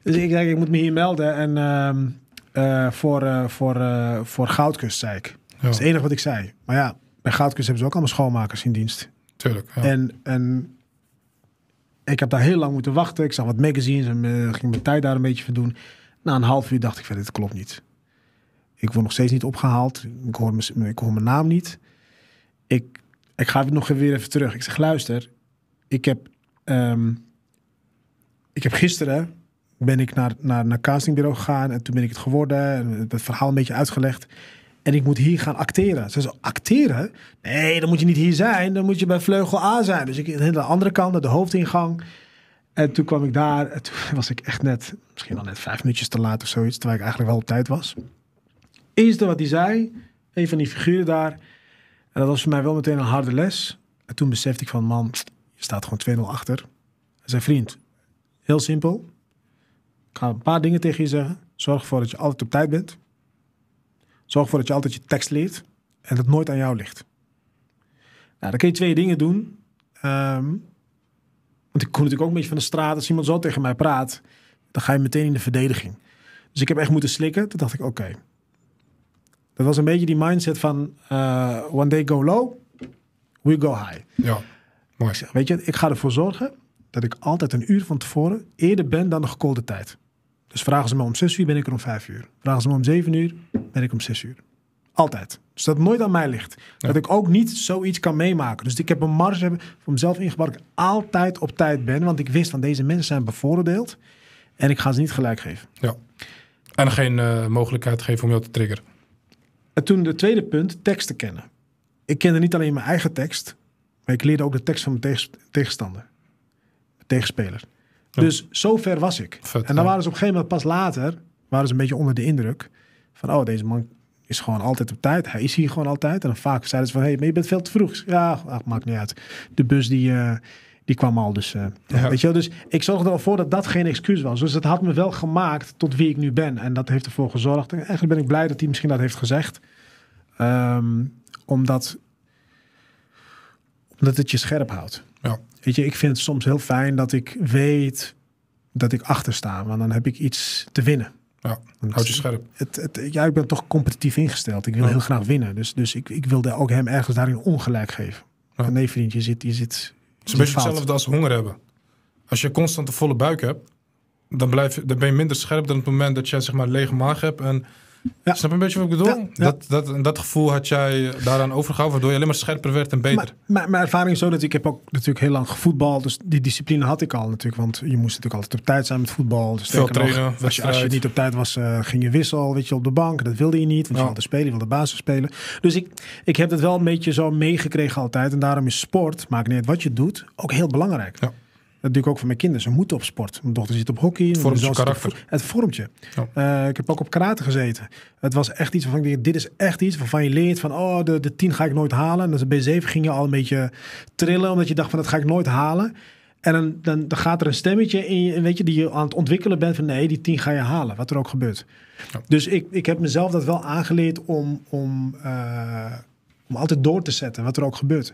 Dus ik denk ik moet me hier melden. En ehm, eh, voor, eh, voor, eh, voor Goudkust, zei ik. Dat is het enige wat ik zei. Maar ja, bij Goudkust hebben ze ook allemaal schoonmakers in dienst. Tuurlijk. Ja. En, en ik heb daar heel lang moeten wachten. Ik zag wat magazines en eh, ging mijn tijd daar een beetje verdoen. Na een half uur dacht ik van dit klopt niet. Ik word nog steeds niet opgehaald. Ik hoor, mijn, ik hoor mijn naam niet. Ik, ik ga nog weer even terug. Ik zeg luister, ik heb, ehm, ik heb gisteren ben ik naar, naar, naar castingbureau gegaan en toen ben ik het geworden. En het verhaal een beetje uitgelegd. En ik moet hier gaan acteren. Ze zei, acteren? Nee, dan moet je niet hier zijn. Dan moet je bij vleugel A zijn. Dus ik aan de andere kant, naar de hoofdingang. En toen kwam ik daar. En toen was ik echt net, misschien al net vijf minuutjes te laat of zoiets. Terwijl ik eigenlijk wel op tijd was. Eerste wat hij zei, een van die figuren daar. En dat was voor mij wel meteen een harde les. En toen besefte ik van, man, je staat gewoon 2-0 achter. Hij zei, vriend, heel simpel. Ik ga een paar dingen tegen je zeggen. Zorg ervoor dat je altijd op tijd bent. Zorg ervoor dat je altijd je tekst leert en dat nooit aan jou ligt. Nou, dan kun je twee dingen doen. Um, want ik kom natuurlijk ook een beetje van de straat. Als iemand zo tegen mij praat, dan ga je meteen in de verdediging. Dus ik heb echt moeten slikken. Toen dacht ik, oké. Dat was een beetje die mindset van... Uh, one day go low, we go high. Ja, mooi. Ik zeg, weet je, ik ga ervoor zorgen dat ik altijd een uur van tevoren eerder ben dan de gekolde tijd. Dus vragen ze me om 6 uur, ben ik er om 5 uur. Vragen ze me om 7 uur, ben ik om 6 uur. Altijd. Dus dat nooit aan mij ligt. Dat ik ook niet zoiets kan meemaken. Dus ik heb een marge voor mezelf ingebakken, Ik altijd op tijd ben. Want ik wist van deze mensen zijn bevoordeeld. En ik ga ze niet gelijk geven. Ja. En geen eh, mogelijkheid geven om jou te triggeren. En toen de tweede punt, teksten kennen. Ik kende niet alleen mijn eigen tekst. Maar ik leerde ook de tekst van mijn tegenstander. tegenspeler. Dus zover was ik. en dan waren ze op een gegeven moment pas later, waren ze een beetje onder de indruk van, oh, deze man is gewoon altijd op tijd. Hij is hier gewoon altijd. En dan vaak zeiden ze van, hé, hey, maar je bent veel te vroeg. Ja, ach, maakt niet uit. De bus die, eh, die kwam al. Dus, eh, weet je wel? dus ik zorgde er al voor dat dat geen excuus was. Dus het had me wel gemaakt tot wie ik nu ben. En dat heeft ervoor gezorgd. En eigenlijk ben ik blij dat hij misschien dat heeft gezegd. Ehm, omdat, omdat het je scherp houdt. Ja. Weet je, ik vind het soms heel fijn dat ik weet dat ik achter sta. Want dan heb ik iets te winnen. Ja, houd je scherp. Het, het, ja, ik ben toch competitief ingesteld. Ik wil heel graag winnen. Dus, dus ik, ik wilde ook hem ergens daarin ongelijk geven. Nee, vriend, je zit... Je zit het is een beetje hetzelfde als honger hebben. Als je constant een volle buik hebt, dan, blijf, dan ben je minder scherp dan op het moment dat jij zeg maar lege maag hebt en Snap je een beetje wat ik bedoel? Dat, dat, dat gevoel had jij daaraan overgehouden, waardoor je alleen maar scherper werd en beter. Maar, maar, mijn ervaring is zo dat ik heb ook natuurlijk heel lang gevoetbald. Dus die discipline had ik al natuurlijk. Want je moest natuurlijk altijd op tijd zijn met voetbal. Dus Veel trainen. Nog, als, je, als je niet op tijd was, eh, ging je wissel weet je, op de bank. Dat wilde je niet, want je wilde spelen, je wilde basis spelen. Dus ik, ik heb dat wel een beetje zo meegekregen altijd. En daarom is sport, maakt niet uit wat je doet, ook heel belangrijk. Ja ik ook voor mijn kinderen. Ze moeten op sport. Mijn dochter zit op hockey. Het vormt je karakter. Het, het eh, ik heb ook op karate gezeten. Het was echt iets waarvan ik dit is echt iets waarvan je leert van, oh, de, de 10 ga ik nooit halen. En dus B7 ging je al een beetje trillen, omdat je dacht van, dat ga ik nooit halen. En dan, dan, gaat er een stemmetje in, weet je, die je aan het ontwikkelen bent van nee, die 10 ga je halen, wat er ook gebeurt. Dus ik, ik heb mezelf dat wel aangeleerd om, om, eh, om altijd door te zetten, wat er ook gebeurt.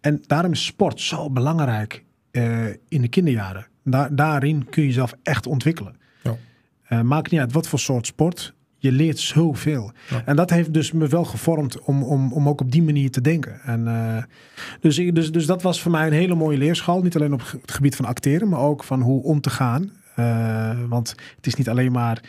En daarom is sport zo belangrijk. Eh, in de kinderjaren. daarin kun je jezelf echt ontwikkelen. Ja. Eh, maakt niet uit wat voor soort sport. Je leert zoveel. En dat heeft dus me wel gevormd om, om, om ook op die manier te denken. En, eh, dus, dus, dus dat was voor mij een hele mooie leerschool. Niet alleen op het gebied van acteren, maar ook van hoe om te gaan. want het is niet alleen maar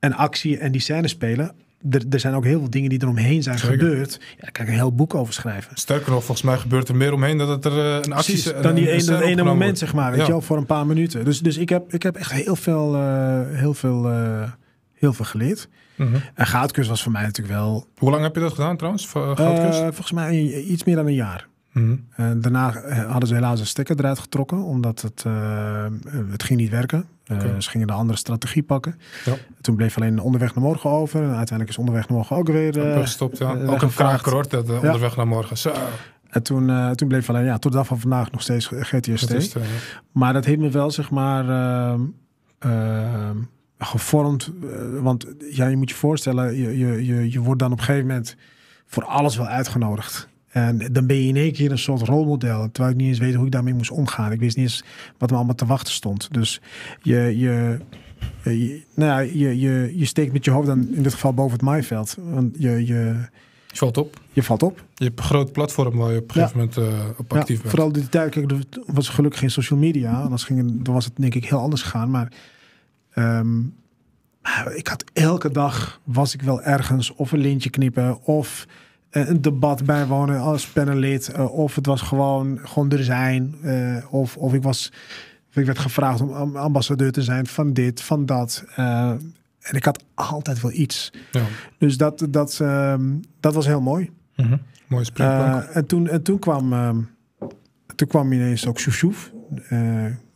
een actie en die scène spelen er, er zijn ook heel veel dingen die er omheen zijn gebeurd. Ja, daar kan ik een heel boek over schrijven. Sterker nog, volgens mij gebeurt er meer omheen dat het er eh, een actie is. Eh, dan die ene, moment, zeg maar, weet je wel, voor een paar minuten. Dus, dus ik, heb, ik heb echt heel veel, eh, heel veel, heel veel geleerd. Mhm. En goudkust was voor mij natuurlijk wel... Hoe lang heb je dat gedaan trouwens, volgens mij iets meer dan een jaar. Mhm. daarna hadden ze helaas een stekker eruit getrokken, omdat het, het ging niet werken. Eh, okay. Ze gingen de andere strategie pakken. Ja. Toen bleef alleen onderweg naar morgen over. En uiteindelijk is onderweg naar morgen ook weer. Uh, eh, gestopt, ja. Eh, ook een vraag hoor, onderweg naar morgen. Zo. En toen, toen bleef alleen, ja, tot de van vandaag nog steeds GTST. Maar dat heeft me wel, zeg maar, ehm, ehm, gevormd. want ja, je moet je voorstellen, je, je, je, je wordt dan op een gegeven moment voor alles wel uitgenodigd. En eh, dan ben je in één keer een soort rolmodel. Terwijl ik niet eens weet hoe ik daarmee moest omgaan. Ik wist niet eens wat me allemaal te wachten stond. Dus je, je, eh, nou je, je, je steekt met je hoofd dan in dit geval boven het maaiveld. Want je, je, je valt op. Je valt op. Je hebt een groot platform waar je op een gegeven moment eh, op actief ja, bent. Vooral die tijd, kijk, was gelukkig geen social media. Anders ging, dan was het denk ik heel anders gegaan. Maar ehm, ik had elke dag was ik wel ergens of een lintje knippen of eh, een debat bijwonen als panelid. Eh, of het was gewoon, gewoon er zijn. Eh, of, of ik was... Of ik werd gevraagd om ambassadeur te zijn van dit, van dat. En ik had altijd wel iets. Ja. Dus dat, dat, ehm, dat was heel mooi. Mm -hmm. Mooi en, toen, en toen kwam, ehm, toen kwam ineens ook Sjoef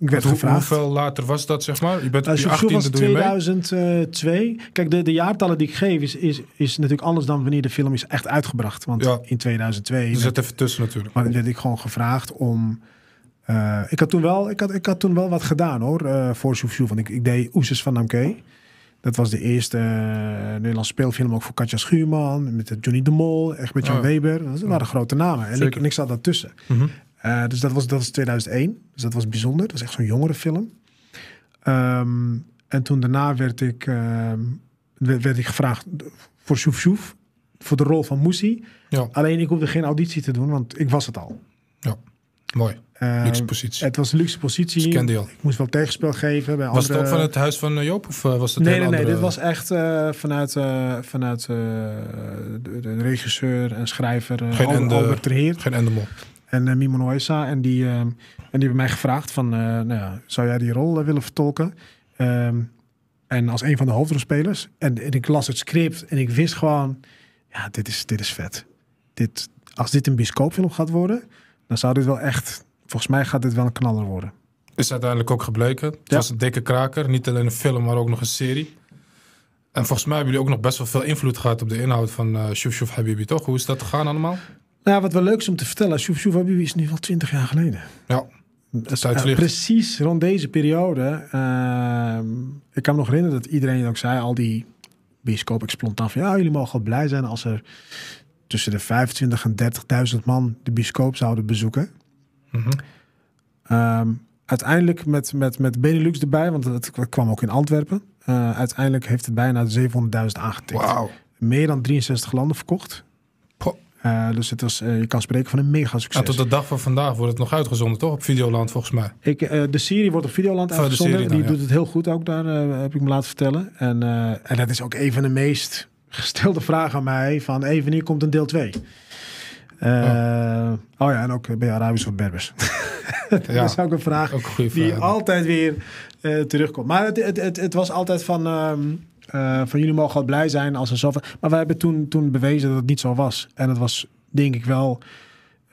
ik werd gevraagd. Hoeveel later was dat, zeg maar? Je bent op je 18 2002. Eh, Kijk, de, de jaartallen die ik geef is, is, is natuurlijk anders dan wanneer de film is echt uitgebracht. Want in 2002... Dus dat even tussen natuurlijk. Maar werd ik gewoon gevraagd om... Eh, ik, had toen wel, ik, had, ik had toen wel wat gedaan hoor, uh, voor Soufjou. Want ik, ik deed Oeses van Namke. Dat was de eerste uh, Nederlandse speelfilm ook voor Katja Schuurman. Met Johnny de Mol, echt met Jan oh Weber. Dat waren grote namen. En ik, en ik zat daartussen. Mm eh, dus dat was, dat was 2001. Dus dat was bijzonder. Dat was echt zo'n jongere film. Ehm, en toen daarna werd ik, ehm, werd, ik gevraagd voor Soef Soef. Voor de rol van Moesie. Ja. Alleen ik hoefde geen auditie te doen, want ik was het al. Ja, mooi. Ehm, luxe positie. Het was een luxe positie. ik, moest wel tegenspel geven. Bij was andere... het ook van het huis van eh, Joop? Of eh, was het nee, nee, andere... nee. Dit was echt vanuit, uh, vanuit de, de, regisseur en schrijver en de, Albert Geen Endemol en uh, Mimo Noisa. En die, ehm, en die hebben mij gevraagd van, eh, nou ja, zou jij die rol eh, willen vertolken? Ehm, en als een van de hoofdrolspelers. En, ik las het script en ik wist gewoon, ja, dit is, dit is vet. Dit, als dit een film gaat worden, dan zou dit wel echt, volgens mij gaat dit wel een knaller worden. Is uiteindelijk ook gebleken. Het was een dikke kraker. Niet alleen een film, maar ook nog een serie. En volgens mij hebben jullie ook nog best wel veel invloed gehad op de inhoud van uh, Shuf Shuf Habibi, toch? Hoe is dat gegaan allemaal? Nou, wat wel leuk is om te vertellen, Soef Soef is nu al twintig jaar geleden. Ja, uh, precies rond deze periode. Ehm, ik kan me nog herinneren dat iedereen ook zei, al die bioscoop exploitant van ja, jullie mogen wel blij zijn als er tussen de 25 en 30.000 man de bioscoop zouden bezoeken. Mhm. Ehm, uiteindelijk met, met, met Benelux erbij, want dat kwam ook in Antwerpen. Eh, uiteindelijk heeft het bijna 700.000 aangetikt. Wow. Meer dan 63 landen verkocht. Eh, dus het was, eh, je kan spreken van een mega succes. Nou, tot de dag van vandaag wordt het nog uitgezonden, toch? Op Videoland, volgens mij. Ik, eh, de serie wordt op Videoland uitgezonden. Die doet het heel goed ook daar, heb ik me laten vertellen. En, en dat is ook een van de meest gestelde vragen aan mij. Van, even hier komt een deel 2? Oh. oh. ja, en ook ben je Arabisch of Berbers. dat is ook een vraag, die altijd weer terugkomt. Maar het, het, het, het, was altijd van... Ehm, eh, van jullie mogen al blij zijn als er Maar wij hebben toen, toen bewezen dat het niet zo was. En dat was denk ik wel...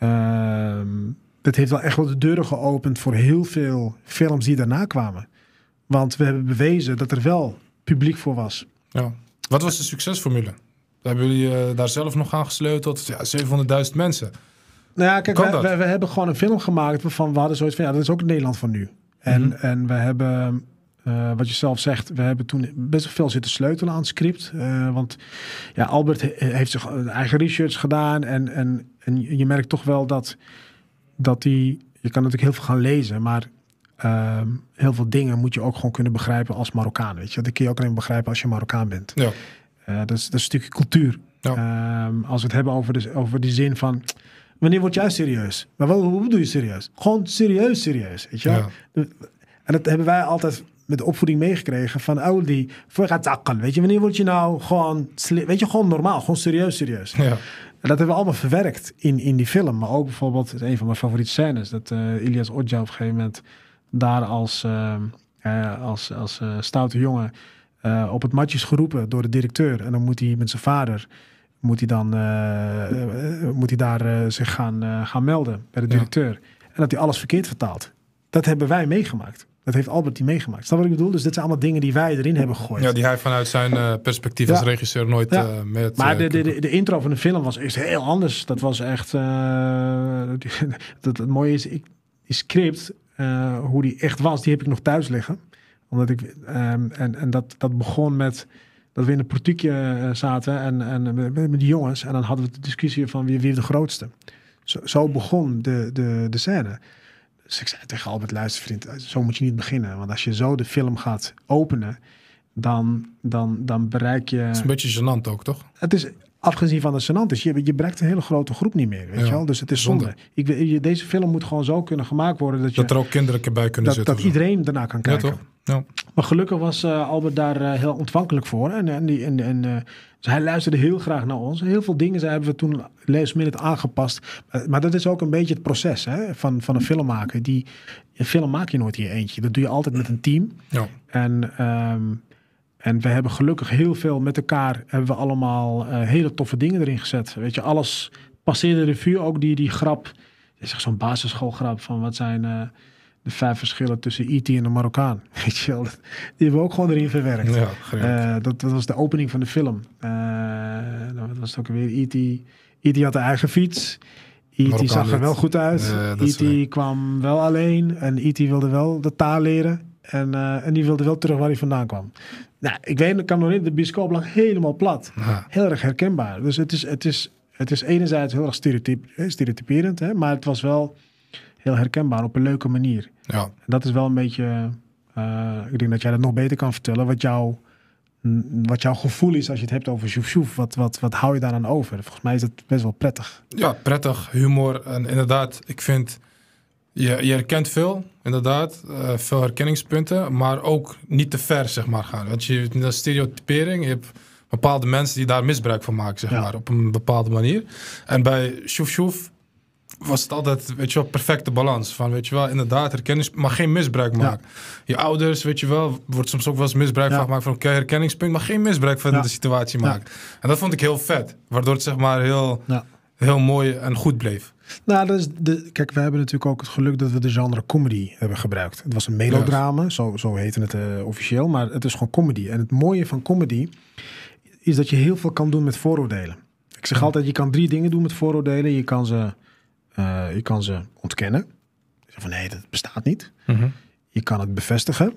Uh, ehm, dat heeft wel echt wel de deuren geopend voor heel veel films die daarna kwamen. Want we hebben bewezen dat er wel publiek voor was. Ja. Wat was de succesformule? Hebben jullie eh, daar zelf nog aan gesleuteld? Ja, 700.000 mensen. Nou ja, kijk, we, hebben gewoon een film gemaakt waarvan we hadden zoiets van... ja, dat is ook het Nederland van nu. En, mhm. en we hebben eh, wat je zelf zegt, we hebben toen best veel zitten sleutelen aan het script. Eh, want ja, Albert heeft zich eh, eigen research gedaan. En, en, je merkt toch wel dat, dat die. Je kan natuurlijk heel veel gaan lezen, maar ehm, heel veel dingen moet je ook gewoon kunnen begrijpen als Marokkaan. Weet je? Dat kun je ook alleen begrijpen als je Marokkaan bent. Ja. dat, is, dat is een stukje cultuur. Ehm, als we het hebben over, de, over die zin van. Wanneer word jij serieus? Maar wat, hoe bedoel je serieus? Gewoon serieus, serieus. Weet je? Ja. En dat hebben wij altijd met de opvoeding meegekregen van Audi. Voor gaat Weet je, wanneer word je nou gewoon, weet je, gewoon normaal, gewoon serieus, serieus. Ja. En dat hebben we allemaal verwerkt in, in die film. Maar ook bijvoorbeeld, een van mijn favoriete scènes, dat eh, Ilias Odja op een gegeven moment daar als, eh, eh, als, als stoute jongen op het matje is geroepen door de directeur. En dan moet hij met zijn vader moet hij dan moet hij daar zich gaan, gaan melden bij de directeur. En dat hij alles verkeerd vertaalt. Dat hebben wij meegemaakt. Dat heeft Albert die meegemaakt. Snap wat ik bedoel? Dus dit zijn allemaal dingen die wij erin hebben gegooid. Ja, die hij vanuit zijn eh, perspectief als regisseur nooit eh, met... Maar eh, de, de, de, intro van de film was is heel anders. Dat was echt... dat, het mooie is, ik, die script, hoe die echt was, die heb ik nog thuis liggen. Omdat ik... Ehm, en en dat, dat begon met dat we in een portiekje zaten en, en met, met die jongens. En dan hadden we de discussie van wie, wie de grootste. Zo, zo begon de, de, de scène. Dus ik zei tegen Albert, luister vriend, zo moet je niet beginnen. Want als je zo de film gaat openen, dan, dan, dan bereik je... Het is een beetje gênant ook, toch? Het is Afgezien van de senant is, je, je een hele grote groep niet meer. Weet je wel? Dus het is zonde. Ik, deze film moet gewoon zo kunnen gemaakt worden. Dat, je, dat er ook kinderen bij kunnen dat, zitten. Dat iedereen daarna kan kijken. Ja, toch? Maar gelukkig was eh, Albert daar eh, heel ontvankelijk voor. En, en, die, en, en uh, hij luisterde heel graag naar ons. Heel veel dingen zijn, hebben we toen last aangepast. maar dat is ook een beetje het proces hè, van, van een film maken. Die, een film maak je nooit in je eentje. Dat doe je altijd met een team. Ja. En... Um, en we hebben gelukkig heel veel met elkaar, hebben we allemaal eh, hele toffe dingen erin gezet. Weet je, alles passeerde de revue, ook die, die grap. is zo'n basisschoolgrap van wat zijn eh, de vijf verschillen tussen IT e en de Marokkaan. Weet je wel, die hebben we ook gewoon erin verwerkt. Ja, eh, dat, dat, was de opening van de film. dat nou, was het ook weer IT. E IT e had een eigen fiets. IT zag er wel goed uit. IT kwam wel alleen en IT wilde wel de taal leren. En, en, die wilde wel terug waar hij vandaan kwam. Nou, ik weet, ik kan nog niet, de Biscoop lag helemaal plat. Heel erg herkenbaar. Dus het is, het is, het is enerzijds heel erg eh, stereotyperend, hè, maar het was wel heel herkenbaar op een leuke manier. Ja. dat is wel een beetje, eh, ik denk dat jij dat nog beter kan vertellen, wat, jou, mm, wat jouw gevoel is als je het hebt over Sjoef Sjoef. Wat, wat, wat hou je aan over? Volgens mij is het best wel prettig. Ja, prettig, humor en inderdaad, ik vind je, je herkent veel, inderdaad. Eh, veel herkenningspunten, maar ook niet te ver, zeg maar, gaan. Want je hebt stereotypering, je hebt bepaalde mensen die daar misbruik van maken, zeg maar, op een bepaalde manier. En bij Shoef Shoef was het altijd, weet je wel, perfecte balans. Van, weet je wel, inderdaad, herkenning, maar geen misbruik maken. Je ouders, weet je wel, wordt soms ook wel eens misbruik van gemaakt. Van, oké, herkenningspunt, maar geen misbruik van de situatie maken. En dat vond ik heel vet. Waardoor het, zeg maar, heel, heel mooi en goed bleef. Nou, dat de, kijk, we hebben natuurlijk ook het geluk dat we de genre comedy hebben gebruikt. Het was een melodrama, zo, zo heette het eh, officieel, maar het is gewoon comedy. En het mooie van comedy is dat je heel veel kan doen met vooroordelen. Ik zeg altijd, je kan drie dingen doen met vooroordelen. Je kan ze, eh, je kan ze ontkennen. van nee, dat bestaat niet. Mhm. Je kan het bevestigen.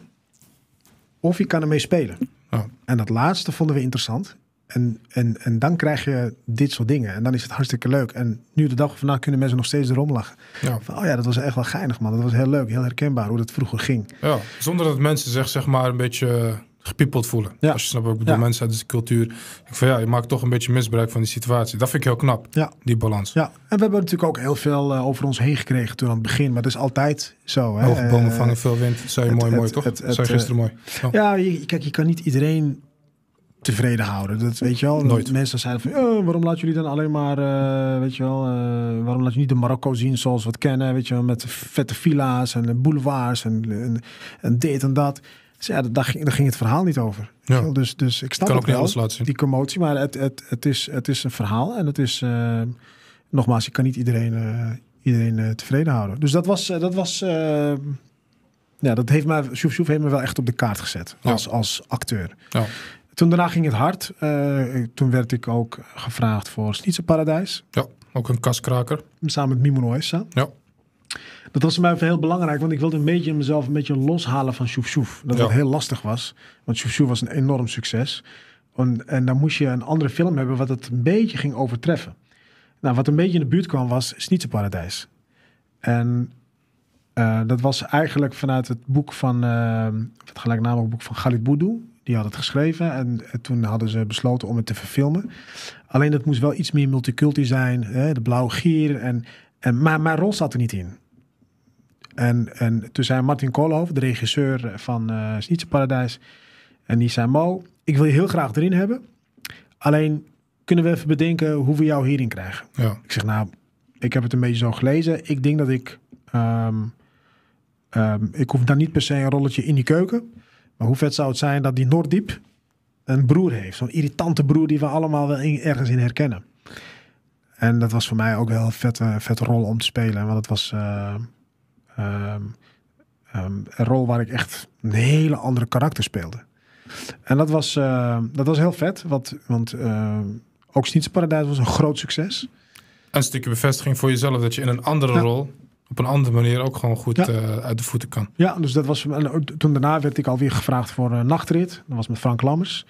Of je kan ermee spelen. Oh. En dat laatste vonden we interessant. En, en, en dan krijg je dit soort dingen. En dan is het hartstikke leuk. En nu de dag van kunnen mensen nog steeds erom lachen. Ja. oh ja, dat was echt wel geinig, man. Dat was heel leuk, heel herkenbaar hoe dat vroeger ging. Ja, zonder dat mensen zich zeg maar een beetje eh, gepiepeld voelen. Ja. Als je snapt ook de mensen uit de cultuur. Ik van ja, je maakt toch een beetje misbruik van die situatie. Dat vind ik heel knap, ja. die balans. Ja, en we hebben natuurlijk ook heel veel eh, over ons heen gekregen toen aan het begin. Maar dat is altijd zo. Hè? Hoge bomen eh, vangen veel wind. Zo je mooi, mooi toch? Zo gisteren mooi. Ja, je, kijk, je kan niet iedereen tevreden houden. Dat weet je wel. Nooit. Mensen zeiden van, oh, waarom laat jullie dan alleen maar, eh, weet je wel, eh, waarom laat je niet de Marokko zien zoals we het kennen, weet je wel, met vette villa's en eh, boulevards en, en, dit en dat. Dus ja, daar ging, ging het verhaal niet over. Ja. Dus, dus ik snap kan ook niet alles die commotie, maar het, het, het, is, het is een verhaal en het is, nogmaals, ik kan niet iedereen, iedereen tevreden houden. Dus dat was, dat was ja, dat heeft mij, Soef Soef helemaal wel echt op de kaart gezet als, als acteur. Ja. Toen daarna ging het hard. Eh, toen werd ik ook gevraagd voor Snitsenparadijs. Ja, ook een kaskraker. Samen met Mimo Ja. Dat was voor mij heel belangrijk, want ik wilde een beetje mezelf een beetje loshalen van Shoef Shoef. Dat ja. dat heel lastig was, want Shoef Shoef was een enorm succes. En, en, dan moest je een andere film hebben wat het een beetje ging overtreffen. Nou, wat een beetje in de buurt kwam was Paradijs. En eh, dat was eigenlijk vanuit het boek van, uh, het gelijknamige boek van Khalid Boudou die had het geschreven en toen hadden ze besloten om het te verfilmen. Alleen dat moest wel iets meer multicultuur zijn, hè, de blauwe gier. En, en, maar mijn rol zat er niet in. En, en toen zei Martin Koolhoofd, de regisseur van uh, Paradijs, en die zei, Mo, ik wil je heel graag erin hebben. Alleen kunnen we even bedenken hoe we jou hierin krijgen. Ja. Ik zeg, nou, ik heb het een beetje zo gelezen. Ik denk dat ik... Ehm, ehm, ik hoef daar niet per se een rolletje in die keuken. Maar hoe vet zou het zijn dat die Noorddiep een broer heeft. Zo'n irritante broer die we allemaal wel ergens in herkennen. En dat was voor mij ook wel een vette, vette rol om te spelen. Want het was eh, ehm, ehm, een rol waar ik echt een hele andere karakter speelde. En dat was, eh, dat was heel vet. want uh, eh, ook Paradijs was een groot succes. Een stukje bevestiging voor jezelf dat je in een andere rol op een andere manier ook gewoon goed eh, uit de voeten kan. Ja, dus dat was. toen daarna werd ik alweer gevraagd voor een nachtrit. Dat was met Frank Lammers.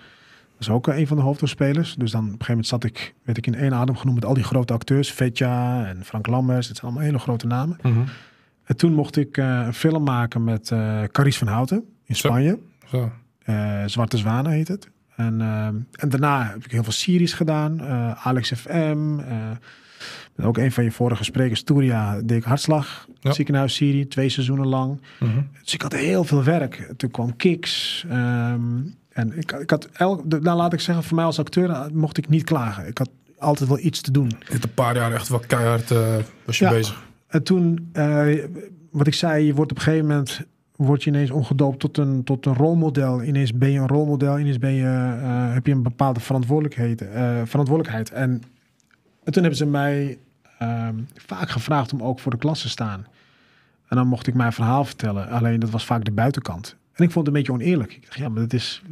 Dat is ook eh, een van de hoofdrolspelers. Dus dan op een gegeven moment zat ik, werd ik in één adem genoemd met al die grote acteurs. Vetja en Frank Lammers. Het zijn allemaal hele grote namen. Mhm. En toen mocht ik eh, een film maken met uh, van Houten in Spanje. Zo. Zwarte Zwanen heet het. En, en daarna heb ik heel veel series gedaan. Alex FM. Ook een van je vorige sprekers, Storia Dick Hartslag, ja. ziekenhuis serie twee seizoenen lang. Mm Dus ik had heel veel werk. Toen kwam Kiks. Um, ehm, en ik, ik had, elk, nou laat ik zeggen, voor mij als acteur eh, mocht ik niet klagen. Ik had altijd wel iets te doen. Je hebt een paar jaar echt wel keihard eh, was je bezig. En toen, eh, wat ik zei, je wordt op een gegeven moment word je ineens ongedoopt tot een, tot een rolmodel. Ineens ben je een rolmodel, ineens ben je, heb je een bepaalde verantwoordelijkheid, verantwoordelijkheid. En, en toen hebben ze mij Ehm, vaak gevraagd om ook voor de klas te staan. En dan mocht ik mijn verhaal vertellen. Alleen dat was vaak de buitenkant. En ik vond het een beetje oneerlijk. Ik dacht, ja, maar dat is.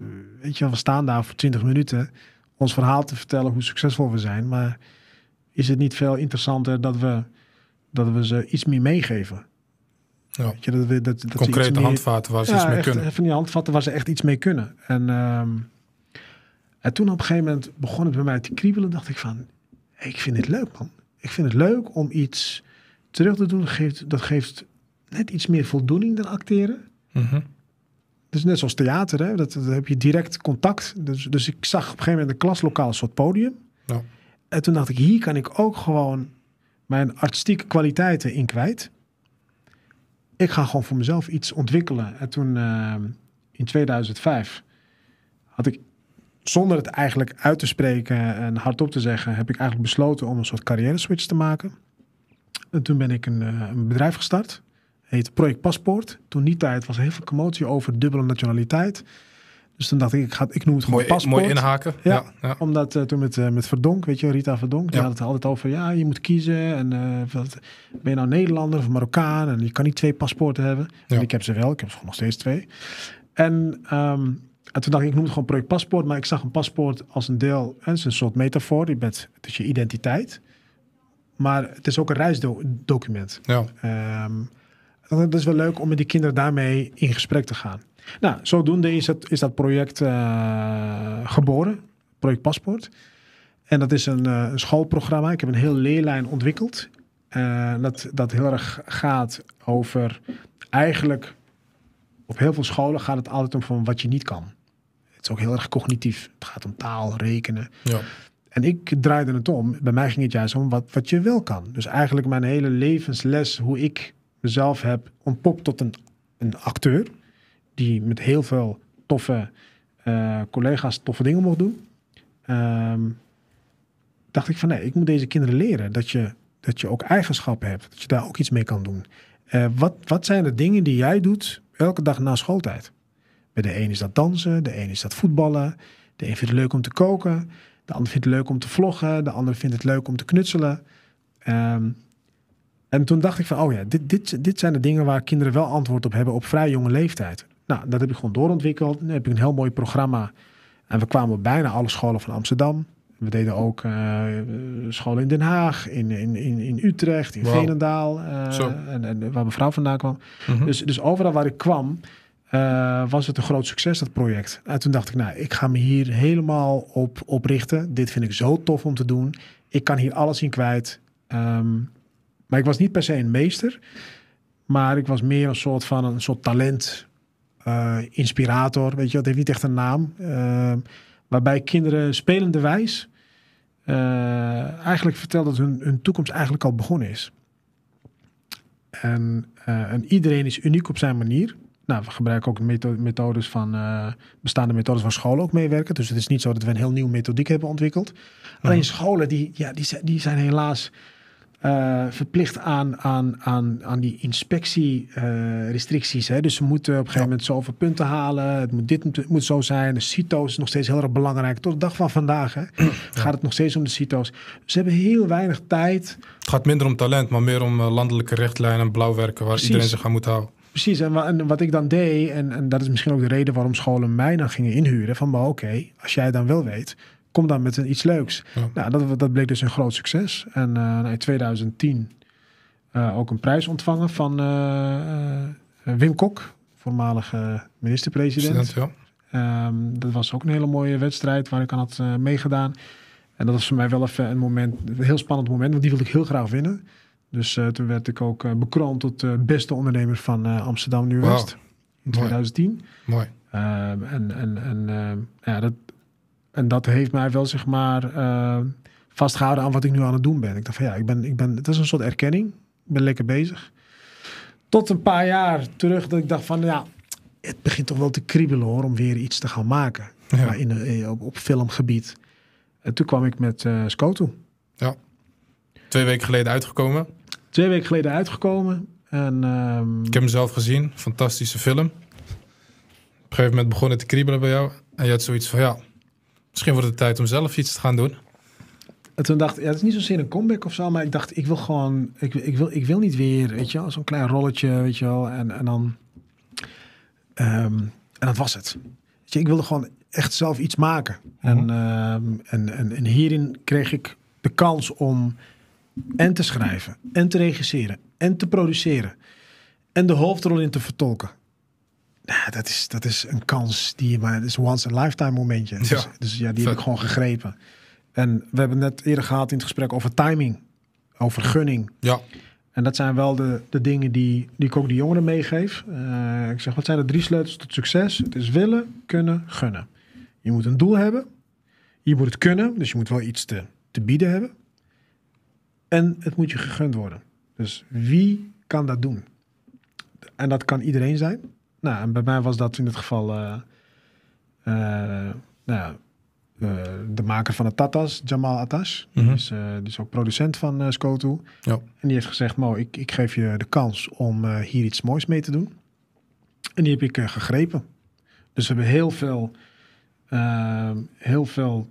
Eh, weet je, we staan daar voor 20 minuten ons verhaal te vertellen hoe succesvol we zijn. Maar is het niet veel interessanter dat we, dat we ze iets meer meegeven? Ja. Weet je, dat we, dat, dat Concrete handvatten waar ze ja, iets mee kunnen. Van die handvatten waar ze echt iets mee kunnen. En, ehm, en toen op een gegeven moment begon het bij mij te kriebelen. Dacht ik van, ik vind dit leuk man ik vind het leuk om iets terug te doen. Dat geeft, dat geeft net iets meer voldoening dan acteren. Mhm. Dus net zoals theater, hè? Dat, dat, heb je direct contact. Dus, dus ik zag op een gegeven moment een klaslokaal een soort podium. En toen dacht ik, hier kan ik ook gewoon mijn artistieke kwaliteiten in kwijt. Ik ga gewoon voor mezelf iets ontwikkelen. En toen ehm, in 2005 had ik zonder het eigenlijk uit te spreken en hardop te zeggen, heb ik eigenlijk besloten om een soort carrière switch te maken. En toen ben ik een, eh, een bedrijf gestart. Heet Project Paspoort. Toen die tijd was heel veel commotie over dubbele nationaliteit. Dus toen dacht ik, ik, ga, ik noem het gewoon mooi, paspoort. Mooi inhaken. Ja, omdat eh, toen met, uh, met Verdonk, weet je, Rita Verdonk, die had het altijd over, ja, je moet kiezen. En wat, ben je nou Nederlander of Marokkaan? En je kan niet twee paspoorten hebben. En ik heb ze wel, ik heb ze nog steeds twee. En ehm, toen dacht ik, noem het gewoon project paspoort, maar ik zag een paspoort als een deel, en het is een soort metafoor, je bent, het is je identiteit, maar het is ook een reisdocument. Ja. Ehm, dat is wel leuk om met die kinderen daarmee in gesprek te gaan. Nou, zodoende is, het, is dat project eh, geboren, project paspoort. En dat is eh, een, schoolprogramma. Ik heb een heel leerlijn ontwikkeld. Eh, dat, dat heel erg gaat over eigenlijk op heel veel scholen gaat het altijd om van wat je niet kan is ook heel erg cognitief. Het gaat om taal, rekenen. Ja. En ik draaide het om. Bij mij ging het juist om wat, wat je wel kan. Dus eigenlijk mijn hele levensles, hoe ik mezelf heb ontpopt tot een, een acteur. Die met heel veel toffe eh, collega's toffe dingen mocht doen. Ehm, dacht ik van nee, ik moet deze kinderen leren dat je, dat je ook eigenschappen hebt. Dat je daar ook iets mee kan doen. Eh, wat, wat zijn de dingen die jij doet elke dag na schooltijd? Bij de een is dat dansen, de een is dat voetballen. De een vindt het leuk om te koken. De ander vindt het leuk om te vloggen. De ander vindt het leuk om te knutselen. Ehm, en toen dacht ik van, oh ja, dit, dit, dit zijn de dingen waar kinderen wel antwoord op hebben op vrij jonge leeftijd. Nou, dat heb ik gewoon doorontwikkeld. Nu heb ik een heel mooi programma. En we kwamen op bijna alle scholen van Amsterdam. We deden ook eh, scholen in Den Haag, in, in, in, in Utrecht, in wow. Veenendaal, eh, en, en, waar mijn vrouw vandaan kwam. Mhm. dus, dus overal waar ik kwam, eh, was het een groot succes, dat project. En toen dacht ik, nou, ik ga me hier helemaal op, oprichten. richten. Dit vind ik zo tof om te doen. Ik kan hier alles in kwijt. Ehm, maar ik was niet per se een meester. Maar ik was meer een soort van een soort talent, eh, inspirator. Weet je, dat heeft niet echt een naam. Ehm, waarbij kinderen spelende wijs eh, eigenlijk vertelt dat hun, hun toekomst eigenlijk al begonnen is. En, en iedereen is uniek op zijn manier nou, we gebruiken ook methodes van, eh, bestaande methodes van scholen ook meewerken. Dus het is niet zo dat we een heel nieuwe methodiek hebben ontwikkeld. Alleen scholen die, ja, die, zijn, die zijn helaas eh, verplicht aan, aan, aan, aan die inspectierestricties. Eh, dus ze moeten op een gegeven moment zoveel punten halen. Het moet dit moet zo zijn. De CITO's is nog steeds heel erg belangrijk. Tot de dag van vandaag hè, gaat het nog steeds om de CITO's. Ze hebben heel weinig tijd. Het gaat minder om talent, maar meer om landelijke richtlijnen en blauwwerken waar iedereen zich aan moet houden. Precies, en, wat ik dan deed, en, en, dat is misschien ook de reden waarom scholen mij dan gingen inhuren. Van, maar oké, als jij dan wel weet, kom dan met een, iets leuks. Nou, dat, dat, bleek dus een groot succes. En eh, nou, in 2010 eh, ook een prijs ontvangen van eh, Wim Kok, voormalige minister-president. Ehm, dat was ook een hele mooie wedstrijd waar ik aan had meegedaan. En dat was voor mij wel even een moment, een heel spannend moment, want die wilde ik heel graag winnen. Dus eh, toen werd ik ook eh, bekroond tot eh, beste ondernemer van Amsterdam nu In 2010. Mooi. en en, en, ja, dat, en dat heeft mij wel, zeg maar, vastgehouden aan wat ik nu aan het doen ben. Ik dacht van ja, ik ben, ik ben, het is een soort erkenning. Ik ben lekker bezig. Tot een paar jaar terug dat ik dacht van ja, het begint toch wel te kriebelen hoor om weer iets te gaan maken. Ja. in, op, op filmgebied. En toen kwam ik met uh, Scoto. Ja. Twee weken geleden uitgekomen twee weken geleden uitgekomen. En, ehm, Ik heb mezelf gezien. Fantastische film. Op een gegeven moment begon te kriebelen bij jou. En je had zoiets van, ja, misschien wordt het tijd om zelf iets te gaan doen. En toen dacht ik, ja, het is niet zozeer een comeback of zo, maar ik dacht, ik wil gewoon, ik, ik, wil, ik wil niet weer, weet je wel, zo'n klein rolletje, weet je wel. En, en dan, ehm, en dat was het. Weet je, ik wilde gewoon echt zelf iets maken. en, mhm. ehm, en, en, en hierin kreeg ik de kans om en te schrijven en te regisseren en te produceren en de hoofdrol in te vertolken. Nou, dat, is, dat is een kans die je maar. Het is once a lifetime momentje. Dus ja, dus, ja die heb ik gewoon gegrepen. En we hebben net eerder gehad in het gesprek over timing, over gunning. Ja. En dat zijn wel de, de dingen die, die ik ook de jongeren meegeef. Eh, ik zeg, wat zijn de drie sleutels tot succes? Het is willen, kunnen, gunnen. Je moet een doel hebben. Je moet het kunnen, dus je moet wel iets te, te bieden hebben. En het moet je gegund worden. Dus wie kan dat doen? En dat kan iedereen zijn. Nou, en bij mij was dat in het geval eh, eh, nou, eh, de maker van de Tatas, Jamal Atash. Mhm. die, is, ook producent van uh, Skotu. Ja. En die heeft gezegd, Mo, ik, ik geef je de kans om hier iets moois mee te doen. En die heb ik gegrepen. Dus we hebben heel veel, heel veel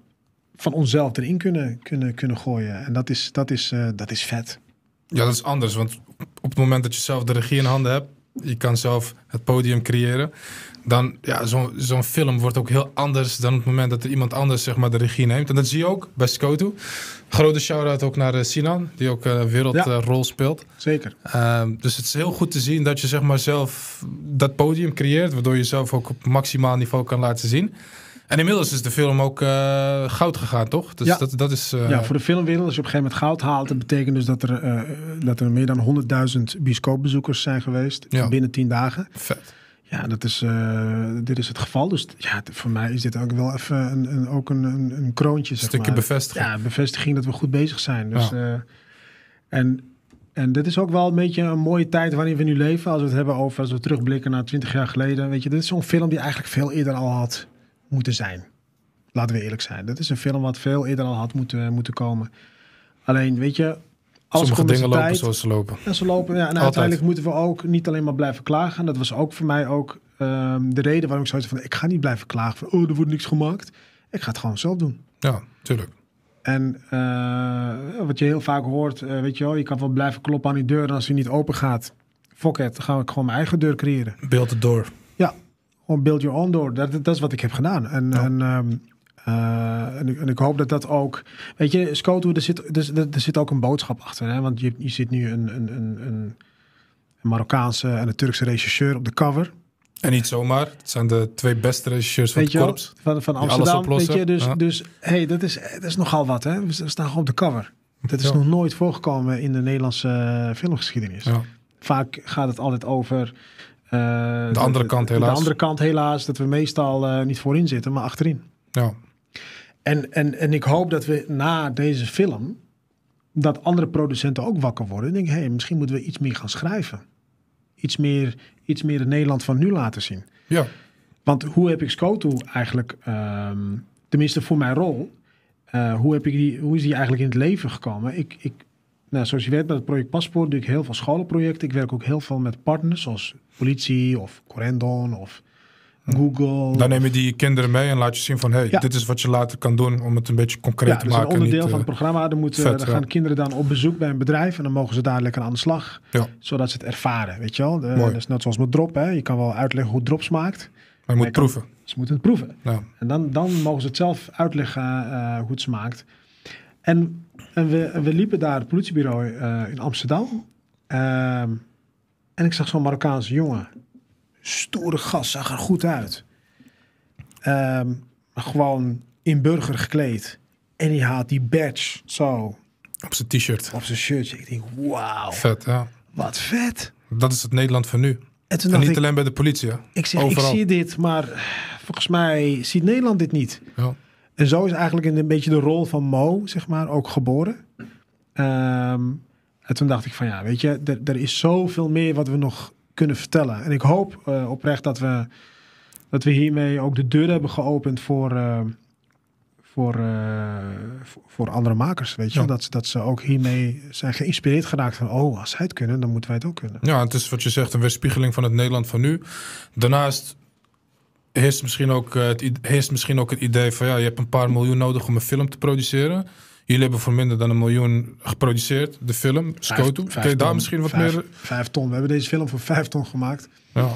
van onszelf erin kunnen, kunnen, kunnen gooien. En dat is, dat, is, eh, dat is vet. Ja, dat is anders. Want op het moment dat je zelf de regie in handen hebt, je kan zelf het podium creëren. Dan, ja, zo'n film wordt ook heel anders dan op het moment dat er iemand anders zeg maar, de regie neemt. En dat zie je ook bij Skoto. Grote shout-out ook naar eh, Sinan, die ook een eh, wereldrol speelt. Zeker. Ehm, dus het is heel goed te zien dat je zeg maar, zelf dat podium creëert, waardoor je zelf ook op maximaal niveau kan laten zien. En inmiddels is de film ook eh, goud gegaan, toch? Dus ja. Dat, dat is, eh, ja, voor de filmwereld als je op een gegeven moment goud haalt. Dat betekent dus dat er, eh, dat er meer dan 100.000 bioscoopbezoekers zijn geweest binnen 10 dagen. Vet. Ja, dat is, dit is het geval. Dus ja, voor mij is dit ook wel even een, een ook een, een, kroontje. Een stukje bevestiging. Ja, bevestiging dat we goed bezig zijn. Dus, en en dit is ook wel een beetje een mooie tijd waarin we nu leven. Als we het hebben over, als we terugblikken naar 20 jaar geleden. Weet je, dit is zo'n film die eigenlijk veel eerder al had moeten zijn. Laten we eerlijk zijn. Dat is een film wat veel eerder al had moeten, eh, moeten komen. Alleen, weet je, Sommige dingen lopen zoals ze lopen. En ze lopen, ja. En uiteindelijk moeten we ook niet alleen maar blijven klagen. Dat was ook voor mij ook ehm, de reden waarom ik zoiets van... ik ga niet blijven klagen van, oh, er wordt niks gemaakt. Ik ga het gewoon zelf doen. Ja, tuurlijk. En eh, wat je heel vaak hoort, eh, weet je wel... je kan wel blijven kloppen aan die deur en als die niet open gaat... fuck it, dan ga ik gewoon mijn eigen deur creëren. Beeld het door. Ja, gewoon build your own door. Dat, dat is wat ik heb gedaan. En, en, ehm, eh, en, ik, en, ik, hoop dat dat ook. Weet je, Scoto, er zit, er, er, zit ook een boodschap achter. Hè? Want je, je ziet nu een, een, een, een Marokkaanse en een Turkse regisseur op de cover. En niet zomaar. Het zijn de twee beste regisseurs van weet het korps. Van, van Amsterdam. Weet je, dus, dus hey, dat, is, dat is nogal wat. Hè? We staan gewoon op de cover. Dat is nog nooit voorgekomen in de Nederlandse eh, filmgeschiedenis. Vaak gaat het altijd over eh, de andere kant helaas. De andere kant helaas, dat we meestal eh, niet voorin zitten, maar achterin. Ja. En, en, en ik hoop dat we na deze film, dat andere producenten ook wakker worden. En denken, hé, hey, misschien moeten we iets meer gaan schrijven. Iets meer, iets meer het Nederland van nu laten zien. Ja. Want hoe heb ik Scoto eigenlijk, ehm, tenminste voor mijn rol, eh, hoe, heb ik die, hoe is die eigenlijk in het leven gekomen? Ik, ik nou, zoals je weet met het project Paspoort doe ik heel veel scholenprojecten. Ik werk ook heel veel met partners zoals politie of Corendon of Google. Dan neem je die kinderen mee en laat je zien van... hey, dit is wat je later kan doen om het een beetje concreet te dus maken. Ja, dat is een onderdeel van het eh, programma. Dan, moeten, vet, gaan kinderen dan op bezoek bij een bedrijf... en dan mogen ze daar lekker aan de slag, zodat ze het ervaren, weet je wel. dat is net zoals met drop, hè. Je kan wel uitleggen hoe drops maakt. Maar je moet proeven. ze moeten het proeven. En dan, dan mogen ze het zelf uitleggen eh, hoe het smaakt. En en we, we liepen daar het politiebureau eh, in Amsterdam. Ehm, en ik zag zo'n Marokkaanse jongen. Stoere gast, zag er goed uit. Ehm, gewoon in burger gekleed. En die had die badge zo. Op zijn t-shirt. Op zijn shirtje. Ik denk, wauw. Vet, ja. Wat vet. Dat is het Nederland van nu. En, en niet alleen bij de politie, Ik zeg, Overal. ik zie dit, maar volgens mij ziet Nederland dit niet. Ja. En zo is eigenlijk een beetje de rol van Mo, zeg maar, ook geboren. Ehm, en toen dacht ik van ja, weet je, er, er is zoveel meer wat we nog kunnen vertellen. En ik hoop eh, oprecht dat we, dat we hiermee ook de deur hebben geopend voor, eh, eh, voor, voor, andere makers. Weet je? Dat, dat ze ook hiermee zijn geïnspireerd geraakt van oh, als zij het kunnen, dan moeten wij het ook kunnen. Ja, het is wat je zegt, een weerspiegeling van het Nederland van nu. Daarnaast heerst misschien, ook eh, het, heerst misschien ook het idee van ja, je hebt een paar miljoen nodig om een film te produceren. Jullie hebben voor minder dan een miljoen geproduceerd, de film, Scoto. Kun je daar misschien wat meer... Vijf ton. We hebben deze film voor vijf ton gemaakt. Ja.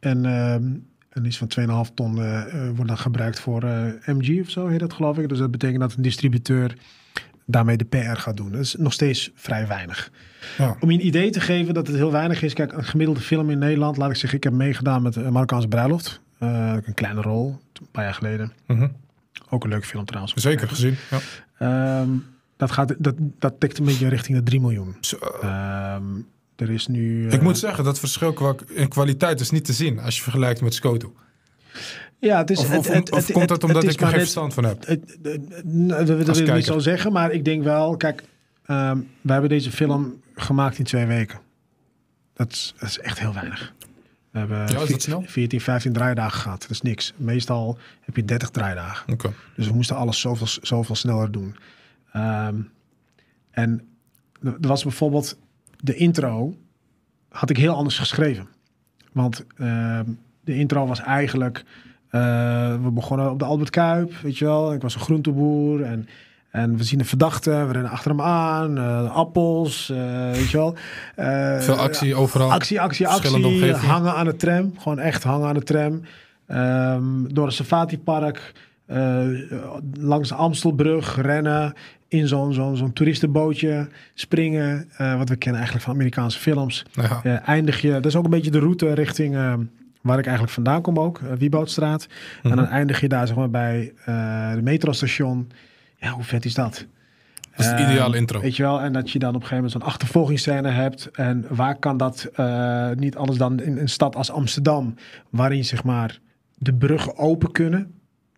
En, ehm, en iets van 2,5 ton eh, eh, wordt dan gebruikt voor MG of zo, heet dat geloof ik. Dus dat betekent dat een distributeur daarmee de PR gaat doen. Dat is nog steeds vrij weinig. Ja. Om je een idee te geven dat het heel weinig is. Kijk, een gemiddelde film in Nederland, laat ik zeggen, ik heb meegedaan met Marokkaanse Bruiloft. Eh, een kleine rol, een paar jaar geleden. Mhm. Ook een leuke film trouwens. Zeker gezien, ja. Ehm, dat, gaat, dat, dat tikt een beetje richting de 3 miljoen. Ehm, er is nu... ik moet eh, zeggen, dat verschil qua in kwaliteit is niet te zien als je vergelijkt met Scoto. Ja, het is, of, het, het, komt dat omdat ik er geen verstand van heb? Nou, dat wil ik niet zo zeggen, maar ik denk wel... Kijk, ehm, we hebben deze film gemaakt in twee weken. dat is echt heel weinig hebben ja, 14, 14, 15 draaidagen gehad. Dat is niks. Meestal heb je 30 draaidagen. Okay. Dus we moesten alles zoveel, zoveel sneller doen. Ehm, en er was bijvoorbeeld de intro, had ik heel anders geschreven. Want ehm, de intro was eigenlijk, eh, we begonnen op de Albert Kuip, weet je wel. Ik was een groenteboer en en we zien de verdachte, we rennen achter hem aan, eh, appels, eh, weet je wel. Eh, Veel actie overal. Actie, actie, actie. Hangen aan de tram, gewoon echt hangen aan de tram. Ehm, door het Safati-park, langs de Amstelbrug, rennen. In zo'n zo'n zo'n toeristenbootje springen. wat we kennen eigenlijk van Amerikaanse films. Ja. eindig je, dat is ook een beetje de route richting waar ik eigenlijk vandaan kom ook, Wieboudstraat. En mhm. dan eindig je daar zeg maar, bij het metrostation. Ja, hoe vet is dat? Dat is het ideale ehm, intro. Weet je wel, en dat je dan op een gegeven moment zo'n achtervolgingsscène hebt. En waar kan dat eh, niet anders dan in een stad als Amsterdam, waarin zeg maar de bruggen open kunnen.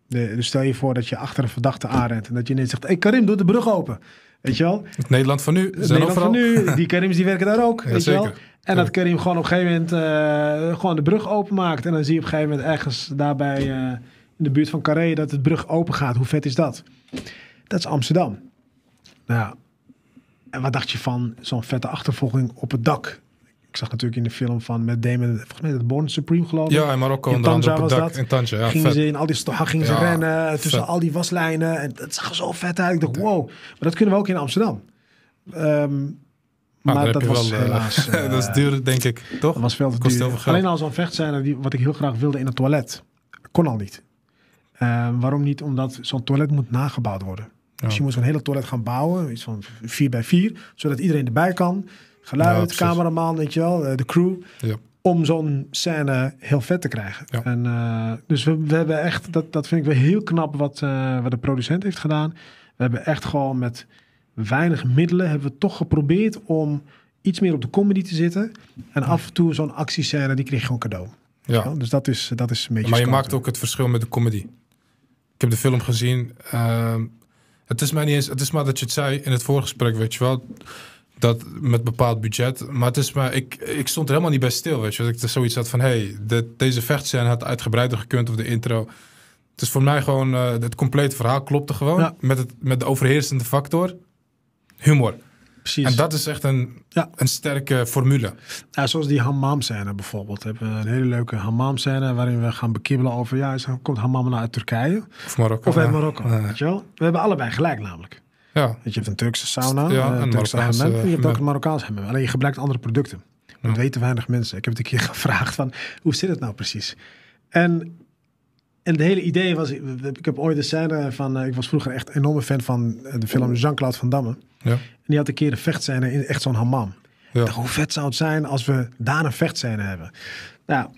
dus stel je voor dat je achter een verdachte aanrent en dat je ineens zegt: hey Karim, doe de brug open. Weet je wel? Het Nederland van nu. Nederland van nu. Die Karims die werken daar ook. weet je wel? En dat Karim gewoon op een gegeven moment eh, gewoon de brug openmaakt. En dan zie je op een gegeven moment ergens daarbij eh, in de buurt van Carré dat de brug open gaat. Hoe vet is dat? Dat is Amsterdam. Nou, en wat dacht je van zo'n vette achtervolging op het dak? Ik zag natuurlijk in de film van met Damon, volgens mij dat Born Supreme geloof ik. Ja, in Marokko in op was dat. In Tanja, ja, gingen vet. ze in al die gingen rennen eh, tussen al die waslijnen. En dat zag zo vet uit. Ik dacht, wow. Maar dat kunnen we ook in Amsterdam. Ehm, ah, maar, dat was wel, eh, helaas... dat is eh, duur, denk ik, toch? Dat was veel te duur. Alleen al zo'n vechtscène, wat ik heel graag wilde in het toilet, kon al niet. Ehm, waarom niet? Omdat zo'n toilet moet nagebouwd worden. Dus je moet zo'n hele toilet gaan bouwen, iets van 4 bij 4, zodat iedereen erbij kan. Geluid, cameraman, weet je wel, eh, de crew. Ja om zo'n scène heel vet te krijgen. En, eh, dus we, we, hebben echt, dat, dat vind ik wel heel knap wat, eh, wat de producent heeft gedaan. We hebben echt gewoon met weinig middelen, hebben we toch geprobeerd om iets meer op de comedy te zitten. En af en toe zo'n actiescène, die kreeg gewoon cadeau. Ja. Dus dat is, dat is een beetje... Maar je maakt ook het verschil met de comedy. Ik heb de film gezien. Ehm, het is mij niet eens, het is maar dat je het zei in het voorgesprek, weet je wel. Dat met bepaald budget. Maar het is maar, ik, ik stond er helemaal niet bij stil, weet je. Dat ik zoiets had van, hé, hey, dit, deze vechtscène had uitgebreider gekund of de intro. Het is voor mij gewoon, eh, het complete verhaal klopte gewoon. Met, het, met de overheersende factor, humor precies. En dat is echt een, ja. een sterke formule. Ja, nou, zoals die hammam-scène bijvoorbeeld. We hebben een hele leuke hammam-scène waarin we gaan bekibbelen over... ja, komt hammam nou uit Turkije? Of Marokko. Of uit Marokko, weet je wel? We hebben allebei gelijk namelijk. Ja. Dat je, hebt een Turkse sauna, ja, eh, een, Turkse en je hebt ook een Marokkaans hebben. Alleen je gebruikt andere producten. Dat weten weinig mensen. Ik heb het een keer gevraagd van, hoe zit het nou precies? En en het hele idee was, ik heb ooit de scène van, eh, ik was vroeger echt enorme fan van eh, de film Jean-Claude Van Damme. Ja. En die had een keer een vechtscène in echt zo'n hammam. Ja. hoe vet zou het zijn als we daar een vechtscène hebben? Nou,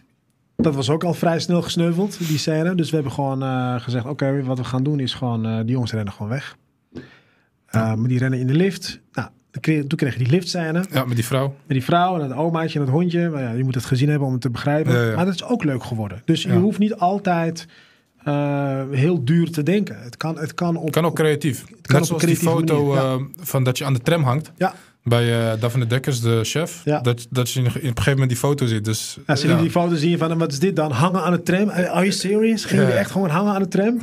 dat was ook al vrij snel gesneuveld, die scène. Dus we hebben gewoon eh, gezegd, oké, wat we gaan doen is gewoon, die jongens rennen gewoon weg. maar die rennen in de lift. Nou, toen kreeg je die liftscène. Ja, met die vrouw. Met die vrouw en dat omaatje en het hondje. Maar ja, je moet het gezien hebben om het te begrijpen. Maar dat is ook leuk geworden. Dus je hoeft niet altijd eh, heel duur te denken. Het kan, het kan, op, kan ook creatief. Het kan ook zoals die foto eh, van dat je aan de tram hangt. Ja. Bij uh, de Dekkers, de chef. Ja. Dat, dat je in, op een gegeven moment die foto ziet. Dus, ja, zie je die foto zien van wat is dit dan? Hangen aan de tram? Are you serious? Gingen we echt gewoon hangen aan de tram?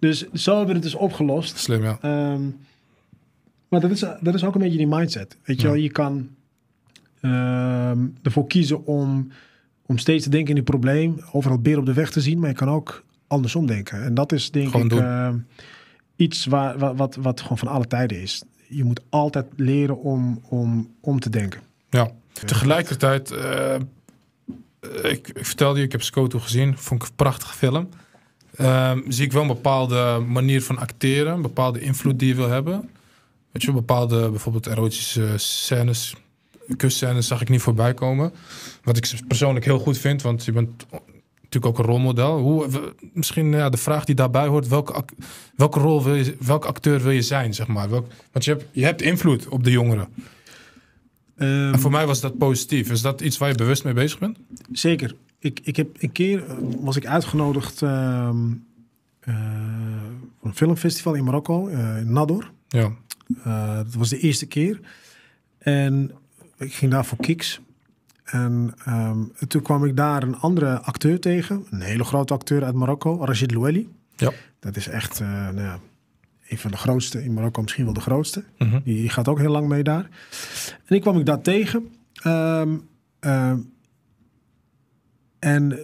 Dus zo hebben we het dus opgelost. Slim, ja. Ehm, maar dat is, dat is ook een beetje die mindset. Weet je wel, je kan ehm, ervoor kiezen om, om steeds te denken in het probleem, overal beer op de weg te zien, maar je kan ook andersom denken. En dat is denk ik ehm, iets waar, wat, wat, gewoon van alle tijden is. Je moet altijd leren om, om, om te denken. Ja, tegelijkertijd, eh, ik, ik, vertelde je, ik heb Scoto gezien, vond ik een prachtige film. Ehm, zie ik wel een bepaalde manier van acteren, een bepaalde invloed die je wil hebben. Weet je, bepaalde bijvoorbeeld erotische scènes, kusscènes zag ik niet voorbij komen. Wat ik persoonlijk heel goed vind, want je bent natuurlijk ook een rolmodel. Hoe, misschien ja, de vraag die daarbij hoort, welke, welke rol wil je, welke acteur wil je zijn, zeg maar? Welk, want je hebt, je hebt invloed op de jongeren. Ehm, voor mij was dat positief. Is dat iets waar je bewust mee bezig bent? Zeker. Ik, ik heb een keer eh, was ik uitgenodigd ehm, eh, voor een filmfestival in Marokko, eh, in Nador. Ja. Eh, dat was de eerste keer. En ik ging daar voor Kiks. En ehm, toen kwam ik daar een andere acteur tegen. Een hele grote acteur uit Marokko, Rashid Loueli, Ja. Dat is echt eh, nou ja, een van de grootste in Marokko, misschien wel de grootste. Mhm. die, gaat ook heel lang mee daar. En ik kwam ik daar tegen. Ehm, ehm, en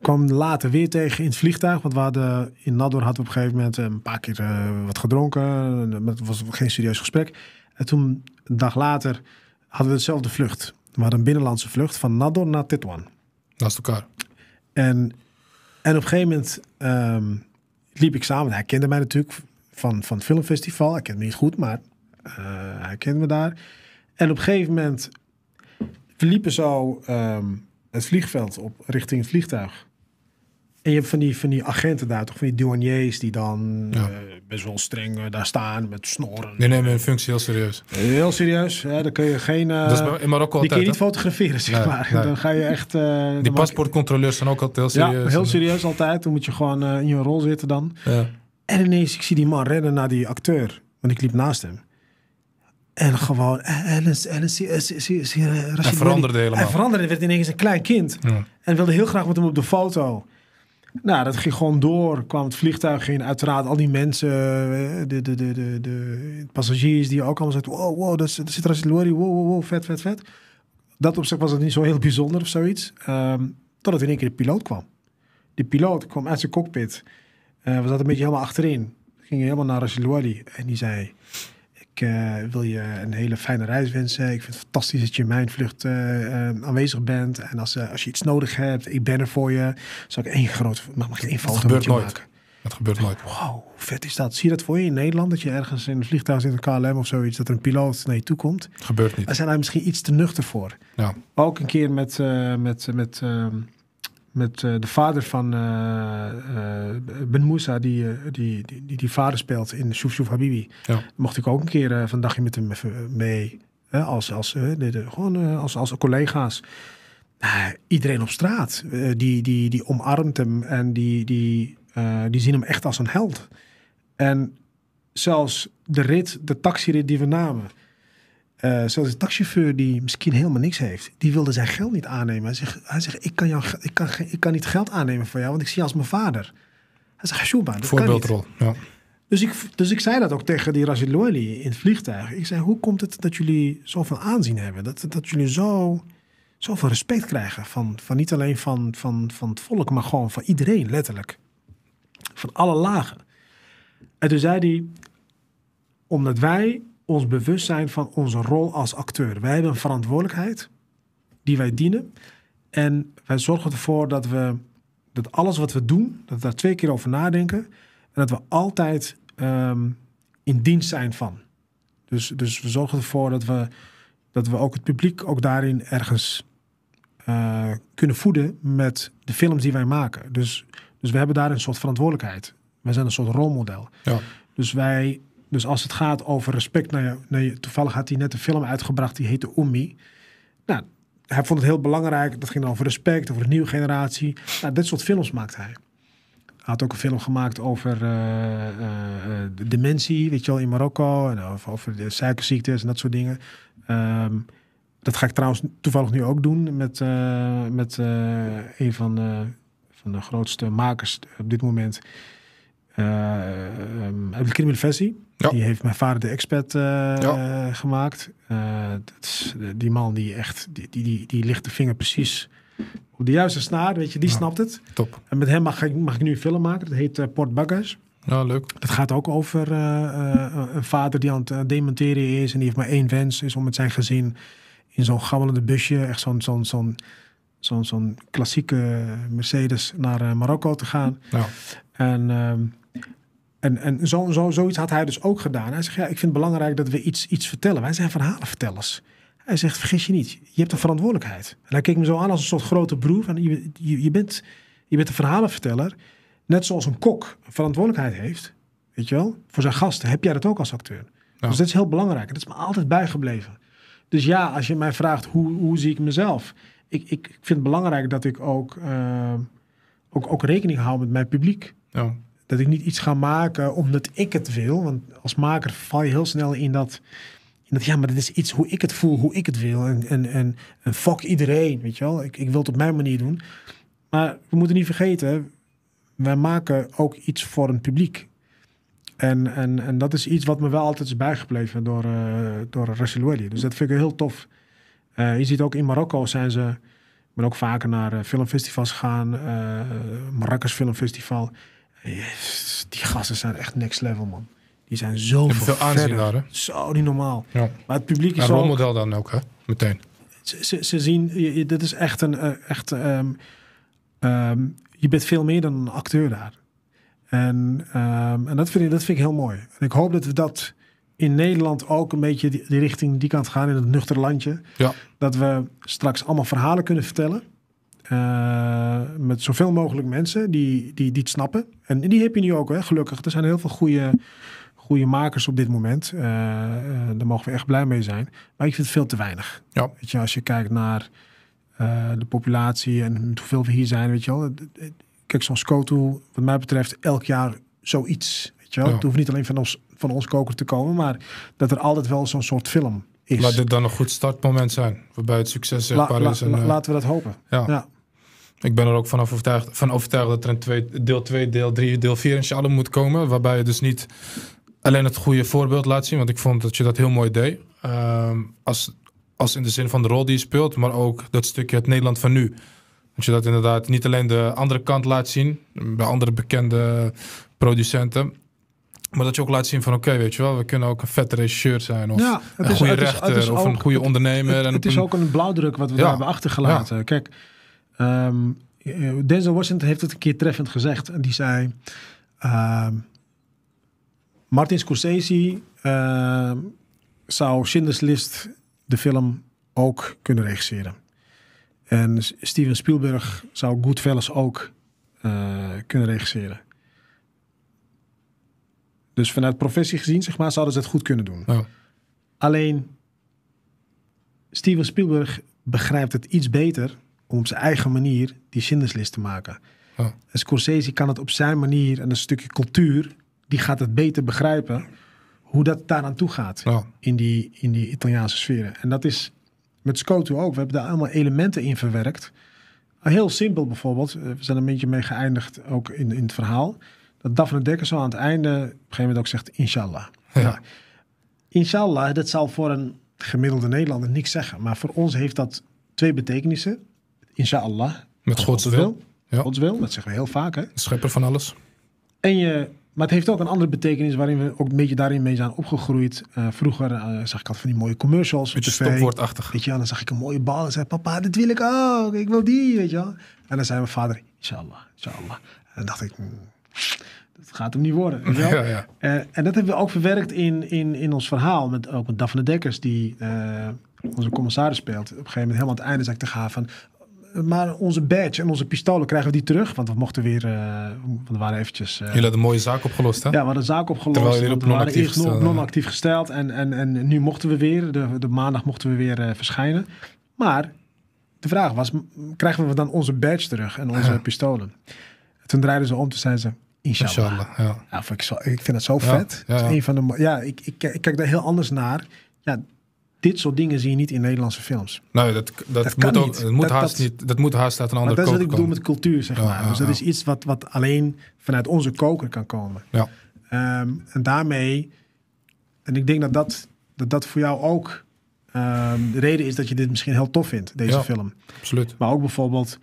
kwam later weer tegen in het vliegtuig. Want we hadden, in Nador hadden we op een gegeven moment eh, een paar keer eh, wat gedronken. Het was geen serieus gesprek. En toen, een dag later, hadden we dezelfde vlucht. We hadden een binnenlandse vlucht van Nador naar Tetuan. Naast elkaar. En, en op een gegeven moment ehm, liep ik samen. Hij kende mij natuurlijk van, van het filmfestival. Hij kende me niet goed, maar eh, hij kende me daar. En op een gegeven moment, we liepen zo ehm, het vliegveld op richting het vliegtuig. En je hebt van die, van die agenten daar, toch van die douaniers die dan eh, best wel streng eh, daar staan met snoren. Die nemen hun functie heel serieus. Heel serieus, ja, dan kun je geen... Eh, dat is in Marokko altijd, Die kun je niet fotograferen, zeg maar. Dan ga je echt... die paspoortcontroleurs zijn ook altijd heel serieus. Ja, heel serieus altijd. Dan moet je gewoon in je rol zitten dan. Ja. En ineens, ik zie die man rennen naar die acteur, want ik liep naast hem. En gewoon, Hij veranderde helemaal. Hij veranderde, werd ineens een klein kind. Ja. En wilde heel graag met hem op de foto. Nou, dat ging gewoon door. Kwam het vliegtuig in. Uiteraard al die mensen, eh, de, de, de, de, de passagiers die ook allemaal zeiden... Wow, wow, dat, zit er een lorry. Wow, wow, wow, vet, vet, vet. Dat op zich was het niet zo heel bijzonder of zoiets. Um, ehm, totdat in één keer de piloot kwam. Die piloot kwam uit zijn cockpit. Uh, we zaten een beetje helemaal achterin. Ging helemaal naar Rasilwali. En die zei... Ik eh, wil je een hele fijne reis wensen. Ik vind het fantastisch dat je in mijn vlucht eh, eh, aanwezig bent. En als, als je iets nodig hebt, ik ben er voor je. Zal ik één groot, mag ik één foto gebeurt nooit. maken? Dat gebeurt nooit. Wow, vet is dat. Zie je dat voor je in Nederland? Dat je ergens in een vliegtuig zit, een KLM of zoiets, dat er een piloot naar je toe komt? Gebeurt niet. Er zijn daar misschien iets te nuchter voor. Ja. Ook een keer met, met, met ehm, met eh, de vader van eh, eh, Ben Moussa, die, die, die, die, vader speelt in Souf Souf Habibi. Ja. Mocht ik ook een keer van dagje met hem even mee. als, als, gewoon als, als collega's. Nou, iedereen op straat, die, die, die omarmt hem en die, die, die zien hem echt als een held. En zelfs de rit, de taxirit die we namen eh, zoals een taxichauffeur die misschien helemaal niks heeft, die wilde zijn geld niet aannemen. Hij zegt, hij zegt ik, kan jou, ik, kan, ik kan niet geld aannemen van jou, want ik zie je als mijn vader. Hij zegt, Shuba, dat Voorbeeldrol, ja. Dus ik, dus ik zei dat ook tegen die Raziloeli in het vliegtuig. Ik zei, hoe komt het dat jullie zoveel aanzien hebben? Dat, dat jullie zo, zoveel respect krijgen van, van niet alleen van, van, van het volk, maar gewoon van iedereen, letterlijk. Van alle lagen. En toen zei hij, omdat wij ons bewust zijn van onze rol als acteur. Wij hebben een verantwoordelijkheid die wij dienen. En wij zorgen ervoor dat we dat alles wat we doen, dat we daar twee keer over nadenken. En dat we altijd ehm, in dienst zijn van. Dus, dus we zorgen ervoor dat we, dat we ook het publiek ook daarin ergens eh, kunnen voeden met de films die wij maken. Dus, dus we hebben daar een soort verantwoordelijkheid. Wij zijn een soort rolmodel. Ja. Dus wij dus als het gaat over respect naar je, toevallig had hij net een film uitgebracht die heette Umi. Nou, hij vond het heel belangrijk. Dat ging over respect, over de nieuwe generatie. Nou, dit soort films maakt hij. Hij had ook een film gemaakt over eh, eh, eh, dementie, weet je wel, in Marokko. En over, over de suikerziektes en dat soort dingen. Ehm, dat ga ik trouwens toevallig nu ook doen met, met een van de, van de grootste makers op dit moment. Uh, um, ehm, de Criminal Versie. Die heeft mijn vader de expert eh, gemaakt. Eh, is, eh, die man die echt, die, die, die, ligt de vinger precies op de juiste snaar, weet je, die snapt het. Top. En met hem mag ik, mag ik nu een film maken, dat heet Port Baggers. Ja, leuk. Dat gaat ook over een vader die aan het demonteren is en die heeft maar één wens, is om met zijn gezin in zo'n gammelende busje, echt zo'n zo'n zo'n zo'n klassieke Mercedes naar Marokko te gaan. En... Ehm, en, en zo, zoiets had hij dus ook gedaan. Hij zegt, ja, ik vind het belangrijk dat we iets, iets vertellen. Wij zijn verhalenvertellers. Hij zegt, vergis je niet, je hebt een verantwoordelijkheid. En hij keek me zo aan als een soort grote broer. Van, je, je, bent, je bent een verhalenverteller. Net zoals een kok verantwoordelijkheid heeft, weet je wel, voor zijn gasten, heb jij dat ook als acteur. Dus dat is heel belangrijk. dat is me altijd bijgebleven. Dus ja, als je mij vraagt, hoe, hoe zie ik mezelf? Ik, ik, ik vind het belangrijk dat ik ook, eh, ook, ook rekening hou met mijn publiek dat ik niet iets ga maken omdat ik het wil. Want als maker val je heel snel in dat, in dat ja, maar dit is iets hoe ik het voel, hoe ik het wil. En, en, en, fuck iedereen, weet je wel. Ik, ik wil het op mijn manier doen. Maar we moeten niet vergeten, wij maken ook iets voor een publiek. En, en, en dat is iets wat me wel altijd is bijgebleven door, uh, door Dus dat vind ik heel tof. Eh, je ziet ook in Marokko zijn ze... Ik ben ook vaker naar eh, filmfestivals gegaan. Uh, Marrakesh Filmfestival die gasten zijn echt next level, man. Die zijn zo veel, verder, aanzien Zo niet normaal. Ja. Maar het publiek is ook... model dan ook, hè? Meteen. Ze, ze, zien... dit is echt een... Eh, echt, ehm, ehm, je bent veel meer dan een acteur daar. En, ehm, en dat, vind ik, dat vind ik heel mooi. En ik hoop dat we dat in Nederland ook een beetje die, richting die kant gaan in het nuchtere landje. Ja. Dat we straks allemaal verhalen kunnen vertellen. Eh, met zoveel mogelijk mensen die, die, die het snappen. En die heb je nu ook, hè, gelukkig. Er zijn heel veel goede, goede makers op dit moment. Uh, daar mogen we echt blij mee zijn. Maar ik vind het veel te weinig. Ja. Weet je, als je kijkt naar de populatie en hoeveel we hier zijn, weet je wel. Kijk, zo'n SCOTO, wat mij betreft, elk jaar zoiets. Weet je wel. Het hoeft niet alleen van ons, van ons koker te komen, maar dat er altijd wel zo'n soort film is. Laat dit dan een goed startmoment zijn, waarbij het succes zichtbaar la, is. En, laten we dat hopen. ja. Ik ben er ook van overtuigd, van overtuigd dat er een twee, deel 2, deel 3, deel 4 allemaal moet komen. Waarbij je dus niet alleen het goede voorbeeld laat zien. Want ik vond dat je dat heel mooi deed. Ehm, als, als in de zin van de rol die je speelt, maar ook dat stukje het Nederland van nu. Dat je dat inderdaad niet alleen de andere kant laat zien. Bij andere bekende producenten. Maar dat je ook laat zien van oké, weet je wel, we kunnen ook een vette regisseur zijn. Of een goede rechter is, of een goede ondernemer. Het, het, is ook een blauwdruk wat we daar hebben achtergelaten. Kijk, Um, Denzel Washington heeft het een keer treffend gezegd. En die zei: uh, Martin Scorsese ehm, zou Schindler's List de film ook kunnen regisseren. En Steven Spielberg zou Goodfellas ook eh, kunnen regisseren. Dus vanuit professie gezien, zeg maar, zouden ze het goed kunnen doen. Oh. Alleen Steven Spielberg begrijpt het iets beter om op zijn eigen manier die Schindlerslist te maken. Oh. En Scorsese kan het op zijn manier en een stukje cultuur, die gaat het beter begrijpen hoe dat daaraan toe gaat in, die, in die Italiaanse sfeer. En dat is met Scoto ook. We hebben daar allemaal elementen in verwerkt. Heel simpel bijvoorbeeld, eh, we zijn een beetje mee geëindigd ook in, in het verhaal. Dat Daphne Dekkers al aan het einde op een gegeven moment ook zegt inshallah. Ja. Nou, inshallah, dat zal voor een gemiddelde Nederlander niks zeggen. Maar voor ons heeft dat twee betekenissen inshallah. Met Gods wil. Ja. Gods wil, dat zeggen we heel vaak. Hè? Schepper van alles. En je, maar het heeft ook een andere betekenis waarin we ook een beetje daarin mee zijn opgegroeid. Eh, vroeger eh, zag ik altijd van die mooie commercials. Beetje stopwoordachtig. Weet je, en dan zag ik een mooie bal en zei papa, dit wil ik ook. Ik wil die, weet je wel. En dan zei mijn vader, inshallah, inshallah. En dacht ik, hmm, dat gaat hem niet worden. Ja, ja. Eh, en dat hebben we ook verwerkt in, in, in ons verhaal. Met, ook met Daphne Dekkers, die onze commissaris speelt. Op een gegeven moment helemaal aan het einde zei ik tegen haar van maar onze badge en onze pistolen krijgen we die terug. Want we mochten weer, uh, we waren eventjes... Uh, jullie hadden een mooie zaak opgelost, hè? Ja, we hadden een zaak opgelost. Terwijl jullie op non-actief gesteld. actief gesteld. En, en, en nu mochten we weer, de, de maandag mochten we weer eh, verschijnen. Maar de vraag was, krijgen we dan onze badge terug en onze pistolen? Toen draaiden ze om, toen zeiden ze, inshallah. inshallah ja. ja ik, vind het zo vet. Ja, ja, één van de, ja ik, ik, ik kijk daar heel anders naar. Ja, dit soort dingen zie je niet in Nederlandse films. Nee, dat, dat, moet, ook, Dat moet haast niet. Dat moet haast uit een andere koker Dat is wat ik bedoel met cultuur, zeg maar. dus dat is iets wat, wat alleen vanuit onze koker kan komen. Ja. Ehm, en daarmee, en ik denk dat dat, dat, dat voor jou ook ehm, de reden is dat je dit misschien heel tof vindt, deze film. Absoluut. Maar ook bijvoorbeeld,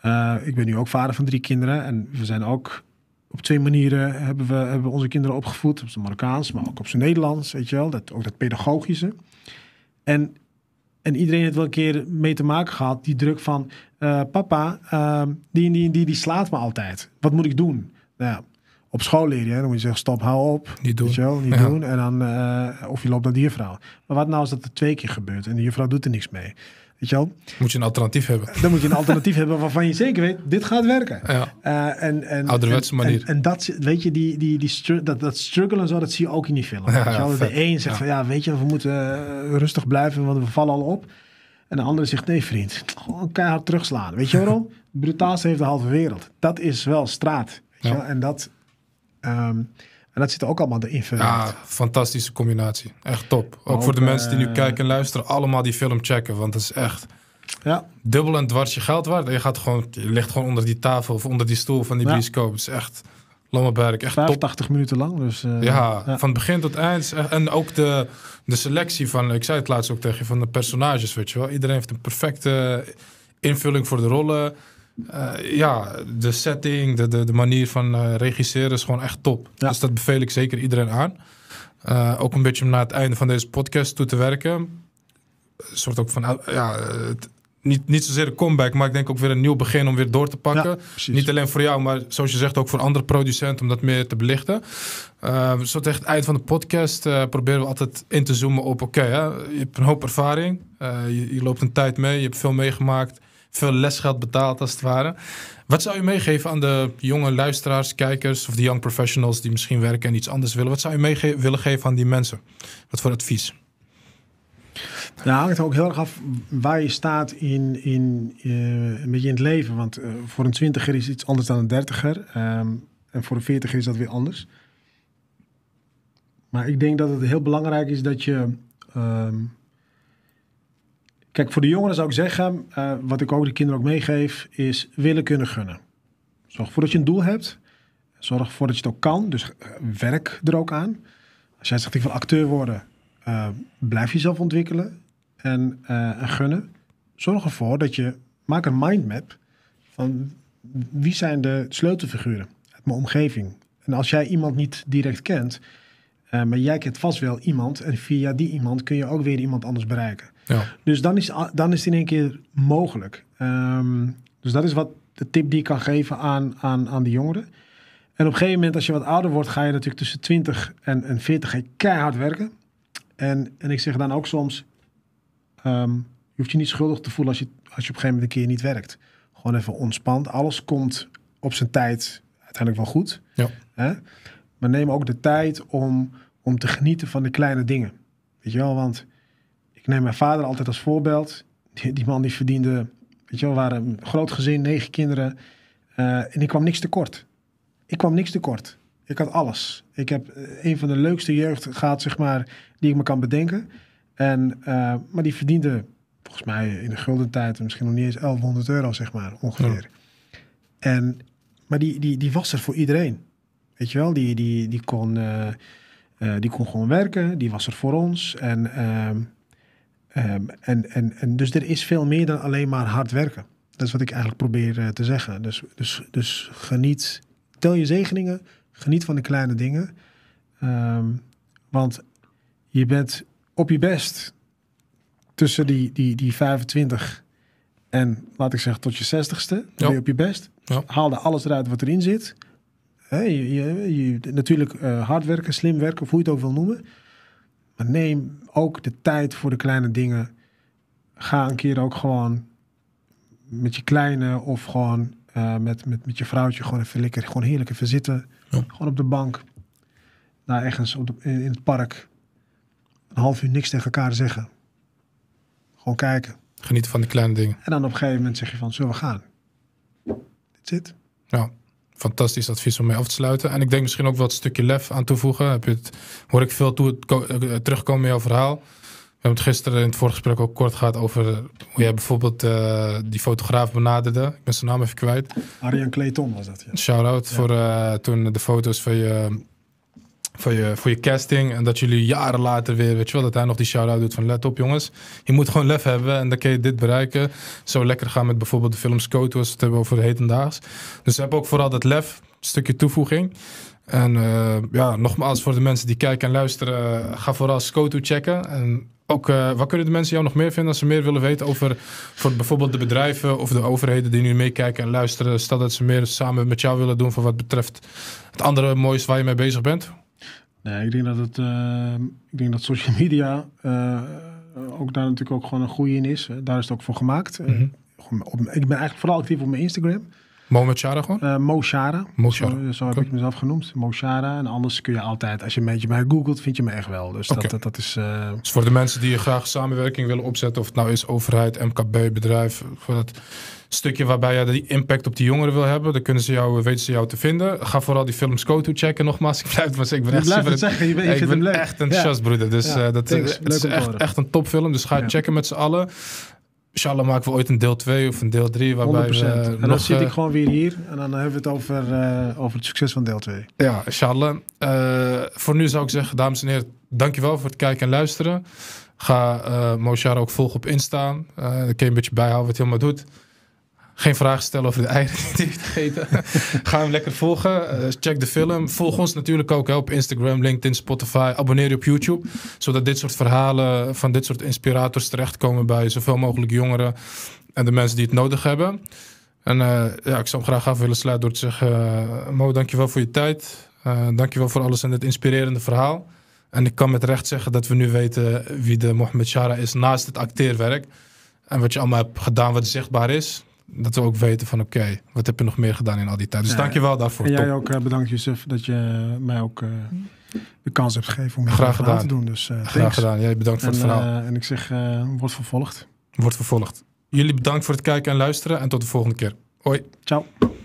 eh, ik ben nu ook vader van drie kinderen en we zijn ook op twee manieren hebben we, hebben onze kinderen opgevoed. Op zijn Marokkaans, maar ook op zijn Nederlands, weet je wel. Dat, ook dat pedagogische. En, en iedereen heeft wel een keer mee te maken gehad, die druk van eh, papa, ehm, die, die, die, die slaat me altijd. Wat moet ik doen? Nou, op school leer je, dan moet je zeggen stop, hou op. Niet doen. Niet doen. En dan, eh, of je loopt naar de juffrouw. Maar wat nou als dat er twee keer gebeurt en de juffrouw doet er niks mee? Weet Moet je een alternatief hebben. Dan moet je een alternatief hebben waarvan je zeker weet, dit gaat werken. Ja. Eh, en, en, Ouderwetse manier. En, dat, weet je, die, die, die dat, dat struggle en dat zie je ook in die film. Ja, de een zegt van, ja, weet je, we moeten eh, rustig blijven, want we vallen al op. En de andere zegt, nee vriend, gewoon keihard terugslaan. Weet je waarom? Brutaal heeft de halve wereld. Dat is wel straat. Weet wel? En dat... Ehm, en dat zit er ook allemaal in verwerkt. Ja, fantastische combinatie. Echt top. Ook, voor de mensen die nu eh, kijken en luisteren, allemaal die film checken. Want dat is echt ja. dubbel en dwars je geld waard. je, gaat gewoon, je ligt gewoon onder die tafel of onder die stoel van die ja. bioscoop. Het is echt... Lammerberg, echt 85 top. minuten lang. Dus, eh, ja, van begin tot eind. En ook de, de selectie van, ik zei het laatst ook tegen je, van de personages, weet je wel. Iedereen heeft een perfecte invulling voor de rollen. Eh, ja, de setting, de, de, de manier van eh, regisseren is gewoon echt top. Dus dat beveel ik zeker iedereen aan. Eh, ook een beetje om naar het einde van deze podcast toe te werken. Een soort ook van, ja, niet, niet zozeer een comeback, maar ik denk ook weer een nieuw begin om weer door te pakken. niet alleen voor jou, maar zoals je zegt ook voor andere producenten om dat meer te belichten. Uh, soort echt het eind van de podcast proberen we altijd in te zoomen op: oké, okay, je hebt een hoop ervaring, je, loopt een tijd mee, je hebt veel meegemaakt veel les betaald als het ware. Wat zou je meegeven aan de jonge luisteraars, kijkers of de young professionals die misschien werken en iets anders willen? Wat zou je mee willen geven aan die mensen? Wat voor advies? Nou, hangt er ook heel erg af waar je staat in, in, eh, een beetje in het leven. Want eh, voor een twintiger is iets anders dan een dertiger. Um, en voor een veertiger is dat weer anders. Maar ik denk dat het heel belangrijk is dat je ehm, Kijk, voor de jongeren zou ik zeggen, eh, wat ik ook de kinderen ook meegeef, is willen kunnen gunnen. Zorg ervoor dat je een doel hebt. Zorg ervoor dat je het ook kan. Dus eh, werk er ook aan. Als jij zegt, ik wil acteur worden, eh, blijf jezelf ontwikkelen en, gunnen. Zorg ervoor dat je, maak een mindmap van wie zijn de sleutelfiguren uit mijn omgeving. En als jij iemand niet direct kent, eh, maar jij kent vast wel iemand en via die iemand kun je ook weer iemand anders bereiken. Ja. Dus dan is, dan is het in één keer mogelijk. Ehm, dus dat is wat de tip die ik kan geven aan, aan, aan de jongeren. En op een gegeven moment, als je wat ouder wordt, ga je natuurlijk tussen 20 en, en 40 keihard werken. En, en ik zeg dan ook soms, um, je hoeft je niet schuldig te voelen als je, als je op een gegeven moment een keer niet werkt. Gewoon even ontspant. Alles komt op zijn tijd uiteindelijk wel goed. Ja. Maar neem ook de tijd om, om te genieten van de kleine dingen. Weet je wel, want ik neem mijn vader altijd als voorbeeld. Die, man die verdiende, weet je wel, waren een groot gezin, negen kinderen. Eh, en ik kwam niks tekort. Ik kwam niks tekort. Ik had alles. Ik heb eh, een van de leukste jeugd gehad, zeg maar, die ik me kan bedenken. En, eh, maar die verdiende volgens mij in de gulden tijd misschien nog niet eens 1100 euro, zeg maar, ongeveer. En, maar die, die, die was er voor iedereen. Weet je wel, die, die, die, kon, eh, eh, die kon gewoon werken, die was er voor ons. En, ehm, ehm, en, en, en dus er is veel meer dan alleen maar hard werken. Dat is wat ik eigenlijk probeer eh, te zeggen. Dus, dus, dus geniet, tel je zegeningen, geniet van de kleine dingen. Ehm, want je bent op je best tussen die, die, die 25 en laat ik zeggen tot je 60ste. ben je op je best. Haal er alles eruit wat erin zit je, natuurlijk eh, hard werken, slim werken, of hoe je het ook wil noemen. Maar neem ook de tijd voor de kleine dingen. Ga een keer ook gewoon met je kleine of gewoon eh, met, met, met je vrouwtje gewoon even lekker, gewoon heerlijk even zitten. Gewoon op de bank. naar nou, ergens op in, het park. Een half uur niks tegen elkaar zeggen. Gewoon kijken. Genieten van de kleine dingen. En dan op een gegeven moment zeg je van, zullen we gaan? Dit zit. Ja fantastisch advies om mee af te sluiten. En ik denk misschien ook wat stukje lef aan toevoegen. Heb je het, hoor ik veel toe, eh, eh, terugkomen in jouw verhaal. We hebben het gisteren in het voorgesprek ook kort gehad over hoe jij bijvoorbeeld eh, die fotograaf benaderde. Ik ben zijn naam even kwijt. Arjan Clayton was dat, ja. Shout-out voor toen de foto's van je voor je, voor je casting. En dat jullie jaren later weer, weet je wel, dat hij nog die shout-out doet van let op jongens. Je moet gewoon lef hebben en dan kun je dit bereiken. Zo lekker gaan met bijvoorbeeld de films Code, als het hebben over de hedendaags. Dus heb ook vooral dat lef, stukje toevoeging. En eh, ja, nogmaals voor de mensen die kijken en luisteren, eh, ga vooral Scoto checken. En ook, uh, eh, waar kunnen de mensen jou nog meer vinden als ze meer willen weten over voor bijvoorbeeld de bedrijven of de overheden die nu meekijken en luisteren? Stel dat ze meer samen met jou willen doen voor wat betreft het andere moois waar je mee bezig bent. Nee, ik denk dat, het, ehm, ik denk dat social media eh, eh, ook daar natuurlijk ook gewoon een goede in is. Daar is het ook voor gemaakt. Eh, mhm. ik ben eigenlijk vooral actief op mijn Instagram. Mohamed Shara gewoon? Uh, Mo Shara. Mo Shara. Zo, heb ik mezelf genoemd. Mo Shara. En anders kun je altijd, als je een beetje mij googelt, vind je me echt wel. Dus dat, dat, dat, is... Uh... voor de mensen die graag samenwerking willen opzetten, of het nou is overheid, MKB, bedrijf, voor dat stukje waarbij je die impact op die jongeren wil hebben, dan kunnen ze jou, eh, weten ze jou te vinden. Ga vooral die films to checken nogmaals. Ik blijf, maar ik ben echt, het zeggen, ik ben leuk. echt enthousiast, ja. broeder. Dus dat is, echt, echt, een topfilm, dus ga checken met z'n allen. Inshallah maken we ooit een deel 2 of een deel 3. Waarbij We, en dan zit ik eh, gewoon weer hier en dan hebben we het over, eh, over het succes van deel 2. Ja, Charles. Eh, voor nu zou ik zeggen, dames en heren, dankjewel voor het kijken en luisteren. Ga uh, Moshar ook volgen op Insta. Uh, dan je een beetje bijhouden wat hij helemaal doet geen vragen stellen over de eigen die gegeten. Ga hem lekker volgen. Eh, check de film. Volg ons natuurlijk ook op Instagram, LinkedIn, Spotify. Abonneer je op YouTube. Zodat dit soort verhalen van dit soort inspirators terechtkomen bij zoveel mogelijk jongeren. En de mensen die het nodig hebben. En eh, ja, ik zou hem graag af willen sluiten door te zeggen... Uh, Mo, dankjewel voor je tijd. dankjewel voor alles en dit inspirerende verhaal. En ik kan met recht zeggen dat we nu weten wie de Mohammed Shara is naast het acteerwerk. En wat je allemaal hebt gedaan wat zichtbaar is dat we ook weten van oké, wat heb je nog meer gedaan in al die tijd. Dus ja. dank je wel daarvoor. En jij ook eh, bedankt Jozef dat je mij ook eh, de kans hebt gegeven om je graag gedaan. te doen. Dus, uh, graag gedaan. Jij bedankt voor het verhaal. en ik zeg, wordt vervolgd. Wordt vervolgd. Jullie bedankt voor het kijken en luisteren en tot de volgende keer. Hoi. Ciao.